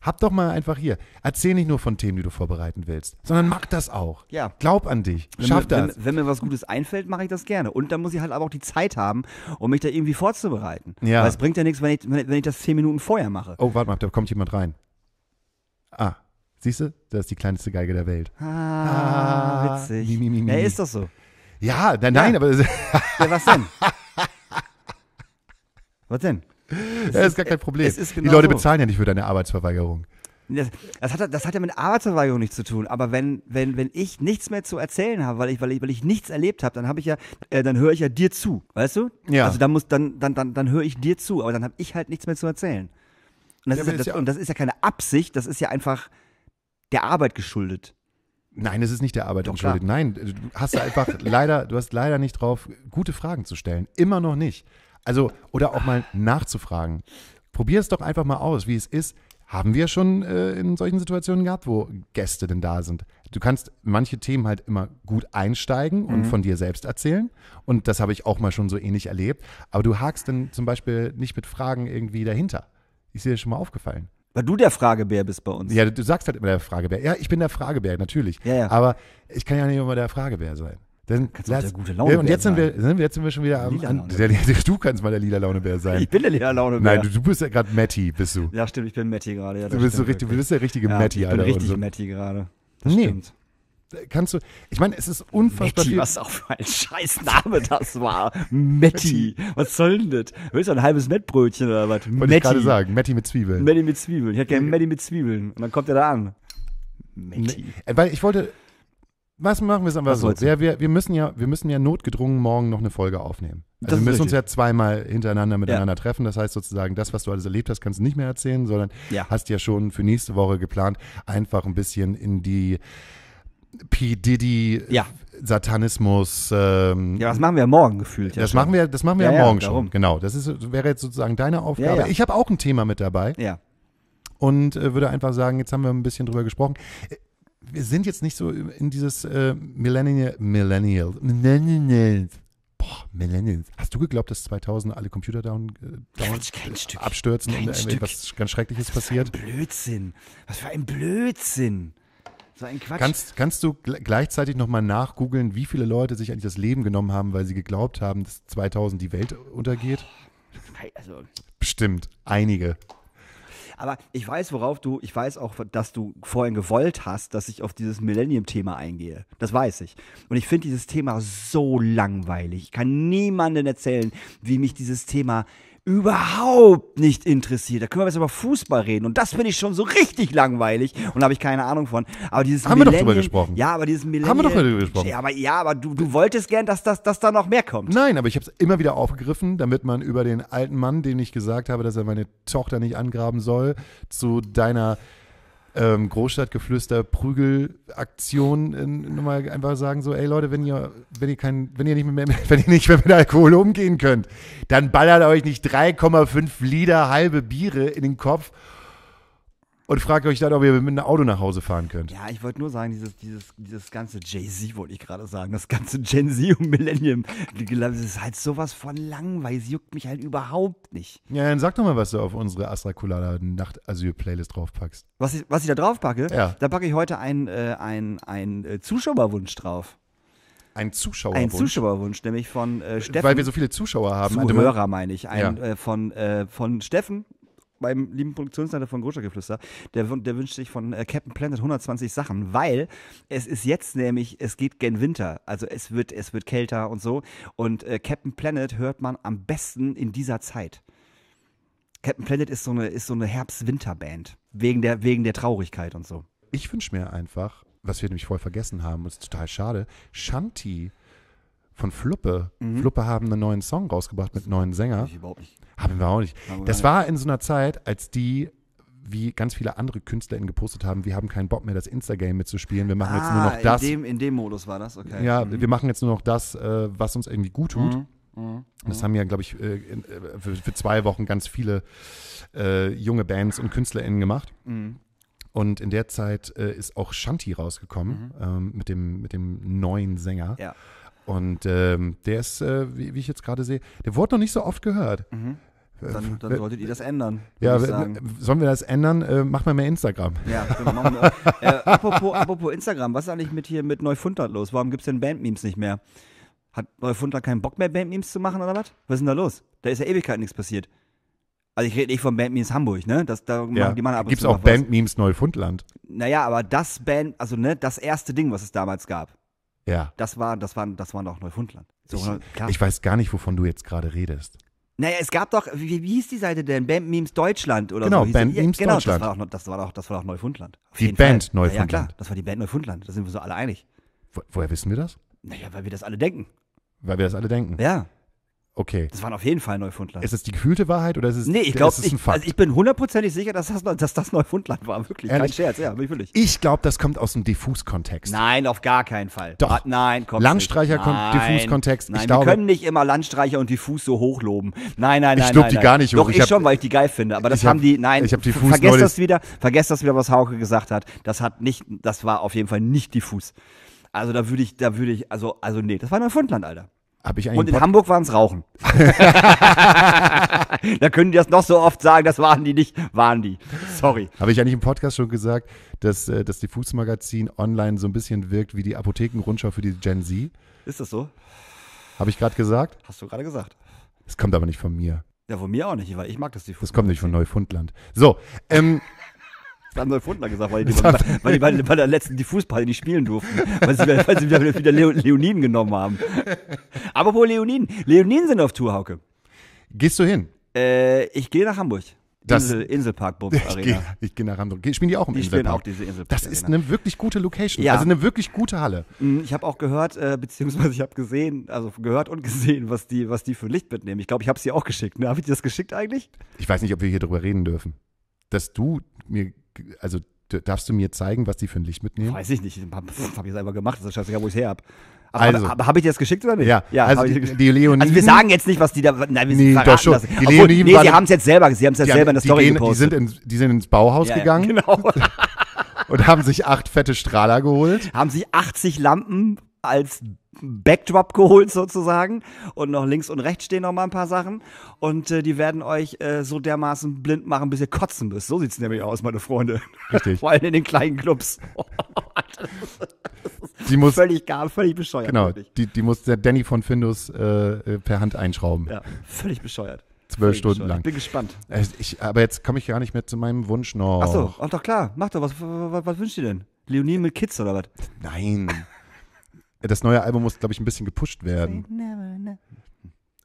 Hab doch mal einfach hier. Erzähl nicht nur von Themen, die du vorbereiten willst, sondern mach das auch. Ja. Glaub an dich. Schaff wenn, das. Wenn, wenn, mir was Gutes einfällt, mache ich das gerne. Und dann muss ich halt aber auch die Zeit haben, um mich da irgendwie vorzubereiten. Ja. Weil es bringt ja nichts, wenn ich, wenn ich das zehn Minuten vorher mache. Oh, warte mal, da kommt jemand rein. Ah, Siehst du? Das ist die kleinste Geige der Welt. Ah, ah witzig. Mi, mi, mi, mi. Ja, ist das so. Ja, nein, nein, aber. Ja, was denn? was denn? Das ja, ist, gar kein Problem. Genau die Leute so. bezahlen ja nicht für deine Arbeitsverweigerung. Das, das, hat, das hat ja mit Arbeitsverweigerung nichts zu tun. Aber wenn, wenn, wenn ich nichts mehr zu erzählen habe, weil ich, weil ich, weil ich nichts erlebt habe, dann habe ich ja, äh, dann höre ich ja dir zu, weißt du? Ja. Also dann muss, dann, dann, dann, dann höre ich dir zu, aber dann habe ich halt nichts mehr zu erzählen. Und das, ja, ist, ja, und das ist ja keine Absicht, das ist ja einfach der Arbeit geschuldet. Nein, es ist nicht der Arbeit, Doch, entschuldigt. Klar. Nein, du hast einfach leider, du hast leider nicht drauf, gute Fragen zu stellen. Immer noch nicht. Also, oder auch mal nachzufragen. Probier es doch einfach mal aus, wie es ist. Haben wir schon äh, in solchen Situationen gehabt, wo Gäste denn da sind. Du kannst manche Themen halt immer gut einsteigen und mhm. von dir selbst erzählen. Und das habe ich auch mal schon so ähnlich erlebt. Aber du hakst dann zum Beispiel nicht mit Fragen irgendwie dahinter. Ist dir das schon mal aufgefallen? Weil du der Fragebär bist bei uns. Ja, du, du sagst halt immer der Fragebär. Ja, ich bin der Fragebär, natürlich. Ja, ja. Aber ich kann ja nicht immer der Fragebär sein. Dann kannst lass, der gute Laune ja, Und jetzt sind, wir, sind jetzt sind wir schon wieder am. An, der, du kannst mal der lila Launebär sein. Ich bin der lila Launebär. Nein, du, du bist ja gerade Matty, bist du. Ja, stimmt, ich bin Matty gerade. Ja, du, bist so richtig, du bist der richtige ja, Matti, Alter. Ich bin richtig so. Matty gerade. Das nee, stimmt kannst du, ich meine, es ist unfassbar Metti, was auch für ein scheiß Name das war. Metti, was soll denn das? Willst du ein halbes Mettbrötchen oder was? Wollte ich gerade sagen, Metti mit Zwiebeln. Metti mit Zwiebeln, ich hätte gerne äh, Metti mit Zwiebeln. Und dann kommt er da an. Metti. Äh, weil ich wollte, was machen wir es einfach so? Ja, wir, wir, müssen ja, wir müssen ja notgedrungen morgen noch eine Folge aufnehmen. Also das wir müssen richtig. uns ja zweimal hintereinander miteinander ja. treffen. Das heißt sozusagen, das, was du alles erlebt hast, kannst du nicht mehr erzählen, sondern ja. hast ja schon für nächste Woche geplant, einfach ein bisschen in die P. Diddy, ja. Satanismus. Ähm, ja, das machen wir ja morgen gefühlt. Ja das, machen wir, das machen wir ja, ja morgen schon. Genau, das ist, wäre jetzt sozusagen deine Aufgabe. Ich habe auch ein Thema mit dabei. Ja. Und äh, würde einfach sagen, jetzt haben wir ein bisschen drüber gesprochen. Äh, wir sind jetzt nicht so in dieses äh, Millennial, Millennial, Millennials. Boah, Millennials. Hast du geglaubt, dass 2000 alle Computer down, äh, down abstürzen kein und Stück. was ganz Schreckliches passiert? Blödsinn. Was für ein Blödsinn. So ein Quatsch. Kannst, kannst du gl gleichzeitig nochmal nachgoogeln, wie viele Leute sich eigentlich das Leben genommen haben, weil sie geglaubt haben, dass 2000 die Welt untergeht? Also. Bestimmt, einige. Aber ich weiß, worauf du, ich weiß auch, dass du vorhin gewollt hast, dass ich auf dieses Millennium-Thema eingehe. Das weiß ich. Und ich finde dieses Thema so langweilig. Ich kann niemandem erzählen, wie mich dieses Thema überhaupt nicht interessiert. Da können wir jetzt über Fußball reden. Und das finde ich schon so richtig langweilig. Und habe ich keine Ahnung von. Aber dieses Haben Millennium, wir doch drüber gesprochen. Ja, aber dieses Millennium. Haben wir doch drüber gesprochen. Ja, aber, ja, aber du, du wolltest gern, dass, dass, dass da noch mehr kommt. Nein, aber ich habe es immer wieder aufgegriffen, damit man über den alten Mann, den ich gesagt habe, dass er meine Tochter nicht angraben soll, zu deiner ähm, Großstadtgeflüster, Prügelaktion äh, nochmal einfach sagen so, ey Leute, wenn ihr, wenn ihr kein, wenn ihr nicht mehr, wenn ihr nicht mehr mit Alkohol umgehen könnt, dann ballert euch nicht 3,5 Liter halbe Biere in den Kopf und frage euch dann, ob ihr mit einem Auto nach Hause fahren könnt. Ja, ich wollte nur sagen, dieses, dieses, dieses ganze Jay-Z wollte ich gerade sagen, das ganze Gen Z und Millennium, das ist halt sowas von langweilig, juckt mich halt überhaupt nicht. Ja, dann sag doch mal, was du auf unsere Astrakulada Asyl playlist draufpackst. Was ich, was ich da draufpacke? Ja. Da packe ich heute einen äh, ein, ein äh, Zuschauerwunsch drauf. Ein Zuschauerwunsch. Ein Zuschauerwunsch, nämlich von äh, Steffen. Weil wir so viele Zuschauer haben. Zuhörer meine ich. Ein, ja. äh, von, äh, von Steffen beim lieben Produktionsleiter von Großstadtgeflüster, der, der wünscht sich von äh, Captain Planet 120 Sachen, weil es ist jetzt nämlich, es geht gen Winter, also es wird, es wird kälter und so und äh, Captain Planet hört man am besten in dieser Zeit. Captain Planet ist so eine, ist so eine Herbst-Winter-Band, wegen der, wegen der Traurigkeit und so. Ich wünsche mir einfach, was wir nämlich voll vergessen haben, und es ist total schade, Shanti von Fluppe. Mhm. Fluppe haben einen neuen Song rausgebracht mit neuen Sänger. Ich überhaupt nicht. Haben wir auch nicht. Haben das war in so einer Zeit, als die wie ganz viele andere KünstlerInnen gepostet haben, wir haben keinen Bock mehr, das Insta-Game mitzuspielen, wir machen ah, jetzt nur noch ah, das. In dem, in dem Modus war das, okay. Ja, mhm. wir machen jetzt nur noch das, äh, was uns irgendwie gut tut. Mhm. mhm. Das mhm. haben ja, glaube ich, äh, äh, für, zwei Wochen ganz viele junge Bands und KünstlerInnen gemacht. Mhm. Und in der Zeit ist auch Shanti rausgekommen ähm, mit, dem, mit dem neuen Sänger. Ja. Und ähm, der ist, äh, wie, wie, ich jetzt gerade sehe, der wurde noch nicht so oft gehört. Mhm. Äh, dann, dann, solltet ihr das ändern. Ja, sollen wir das ändern? Äh, machen wir mehr Instagram. Ja, genau, machen wir. äh, apropos, apropos, Instagram, was ist eigentlich mit hier mit Neufundland los? Warum gibt es denn Bandmemes nicht mehr? Hat Neufundland keinen Bock mehr, Bandmemes zu machen oder was? Was ist denn da los? Da ist ja Ewigkeit nichts passiert. Also ich rede nicht von Bandmemes Hamburg, ne? Das, da ja. machen, die machen ab Gibt es auch Bandmemes Neufundland? Naja, aber das Band, also ne, das erste Ding, was es damals gab. Ja. Das war, das waren, das waren doch Neufundland. So, ich, ich, weiß gar nicht, wovon du jetzt gerade redest. Naja, es gab doch, wie, wie hieß die Seite denn? Band Memes Deutschland oder genau, so. Band ja, Memes genau, Deutschland. Genau, das, war doch, das war doch, das war doch Neufundland. Auf die Band Fall. Neufundland. Ja, ja, klar, das war die Band Neufundland. Da sind wir so alle einig. Wo, woher wissen wir das? Naja, weil wir das alle denken. Weil wir das alle denken. Ja. Okay. Das waren auf jeden Fall Neufundland. Ist das die gefühlte Wahrheit oder ist es, nee, ich glaub, ist es ein Fakt? also ich bin hundertprozentig sicher, dass das, dass das Neufundland war. Wirklich, Ehrlich? kein Scherz. Ja, wirklich. Ich glaube, das kommt aus dem Diffus-Kontext. Nein, auf gar keinen Fall. Doch. Ah, nein, kommt Landstreicher nicht. kommt Diffus-Kontext. Nein, ich wir glaube, können nicht immer Landstreicher und Diffus so hochloben. Nein, nein, nein. Ich lobe die gar nicht hoch. Doch, ich, ich hab, schon, weil ich die geil finde. Aber das hab, haben die, nein. Ich hab Diffus Vergesst das wieder, vergesst das wieder, was Hauke gesagt hat. Das hat nicht, das war auf jeden Fall nicht Diffus. Also da würde ich, da würde ich, also, also nee, das war Neufundland, Alter. Hab ich eigentlich Und in Hamburg waren es Rauchen. da können die das noch so oft sagen, das waren die nicht, waren die. Sorry. Habe ich eigentlich im Podcast schon gesagt, dass äh, das Diffus-Magazin online so ein bisschen wirkt wie die Apothekenrundschau für die Gen Z? Ist das so? Habe ich gerade gesagt? Hast du gerade gesagt. Es kommt aber nicht von mir. Ja, von mir auch nicht, weil ich mag das Diffus. Das kommt nicht von Neufundland. So, ähm. Das haben Neufundler gesagt, weil die, bei, weil die bei, bei, der letzten die Fußball nicht spielen durften, weil sie, weil sie wieder, wieder Leoninen genommen haben. Aber wo Leoninen? Leoninen sind auf Tour, Hauke. Gehst du hin? Äh, ich gehe nach Hamburg. Insel, Inselpark Bums Arena. Ich gehe geh nach Hamburg. Spielen die auch im die Inselpark? Die spielen auch diese Inselpark. Das ist eine wirklich gute Location. Ja. Also eine wirklich gute Halle. Mm, ich habe auch gehört, äh, beziehungsweise ich habe gesehen, also gehört und gesehen, was die, was die für Licht mitnehmen. Ich glaube, ich habe sie auch geschickt. Ne? Habe ich dir das geschickt eigentlich? Ich weiß nicht, ob wir hier drüber reden dürfen. Dass du mir also darfst du mir zeigen, was die für ein Licht mitnehmen? Weiß ich nicht. Habe hab ich selber gemacht. Das ist scheißegal, wo ich es her habe. Aber also, habe hab ich dir das geschickt oder nicht? Ja, ja also, die, die Leoniden, also wir sagen jetzt nicht, was die da. Nein, wir nee, doch schon. Die Obwohl, Leoniden nee, sie haben es jetzt selber, sie haben es jetzt selber haben, in der Story gehen, gepostet. Die sind, in, die sind ins Bauhaus ja, gegangen. genau. und haben sich acht fette Strahler geholt. Haben sich 80 Lampen als Backdrop geholt sozusagen und noch links und rechts stehen noch mal ein paar Sachen und äh, die werden euch äh, so dermaßen blind machen, bis ihr kotzen müsst. So sieht es nämlich aus, meine Freunde. Richtig. Vor allem in den kleinen Clubs. Oh, die muss völlig gar, völlig bescheuert. Genau. Die, die muss der Danny von Findus äh, äh per Hand einschrauben. Ja, völlig bescheuert. Zwölf Stunden lang. Ich bin gespannt. Äh, ich, aber jetzt komme ich gar nicht mehr zu meinem Wunsch noch. Achso, so, ach doch klar, mach doch. Was, was, was wünscht ihr denn? Leonie mit Kids oder was? Nein das neue Album muss, glaube ich, ein bisschen gepusht werden. Never, never.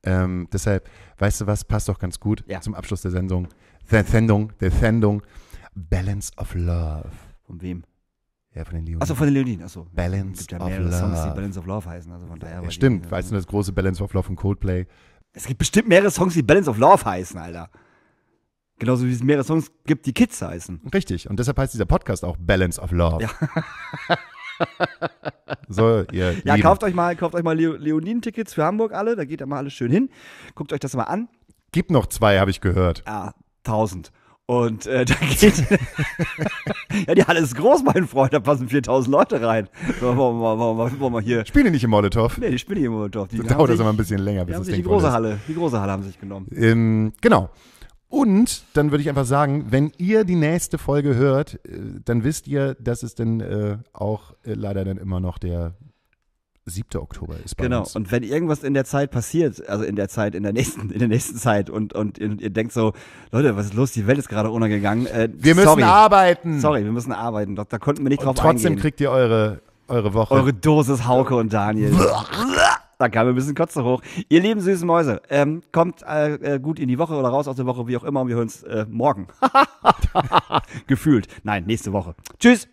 Ähm, deshalb, weißt du was, passt doch ganz gut ja. zum Abschluss der Sendung. Der Sendung, der Sendung. Balance of Love. Von wem? Ja, von den Leoninen. Achso, von den Leoninen, achso. Balance ja, es gibt ja mehrere of Songs, die Balance of Love heißen, also von daher. Ja, stimmt, die, weißt du, das große Balance of Love von Coldplay. Es gibt bestimmt mehrere Songs, die Balance of Love heißen, Alter. Genauso wie es mehrere Songs gibt, die Kids heißen. Richtig, und deshalb heißt dieser Podcast auch Balance of Love. Ja. so, ihr Ja, Lieben. kauft euch mal, kauft euch mal Leonin-Tickets für Hamburg alle, da geht ihr mal alles schön hin. Guckt euch das mal an. Gibt noch zwei, habe ich gehört. Ja, tausend. Und äh, da geht. ja, die Halle ist groß, mein Freund. Da passen 4000 Leute rein. wollen wir, wollen wir, wollen wir hier. Spielen die nicht im Molotow? Nee, die spielen nicht im Molotow. Die dauert das immer ein bisschen länger, bis das Ding Die große ist. die große Halle haben sich genommen. Ähm, genau. Und dann würde ich einfach sagen, wenn ihr die nächste Folge hört, äh, dann wisst ihr, dass es dann äh, auch äh, leider dann immer noch der 7. Oktober ist bei genau. uns. Genau, und wenn irgendwas in der Zeit passiert, also in der Zeit, in der nächsten, in der nächsten Zeit und, und, und ihr denkt so, Leute, was ist los, die Welt ist gerade untergegangen. Äh, wir müssen sorry. arbeiten. Sorry, wir müssen arbeiten, doch da konnten wir nicht und drauf trotzdem eingehen. trotzdem kriegt ihr eure, eure Woche. Eure Dosis Hauke und Daniel. Da kam ein bisschen Kotze hoch. Ihr lieben süßen Mäuse, ähm, kommt äh, äh, gut in die Woche oder raus aus der Woche, wie auch immer. Und wir hören uns äh, morgen. Gefühlt. Nein, nächste Woche. Tschüss.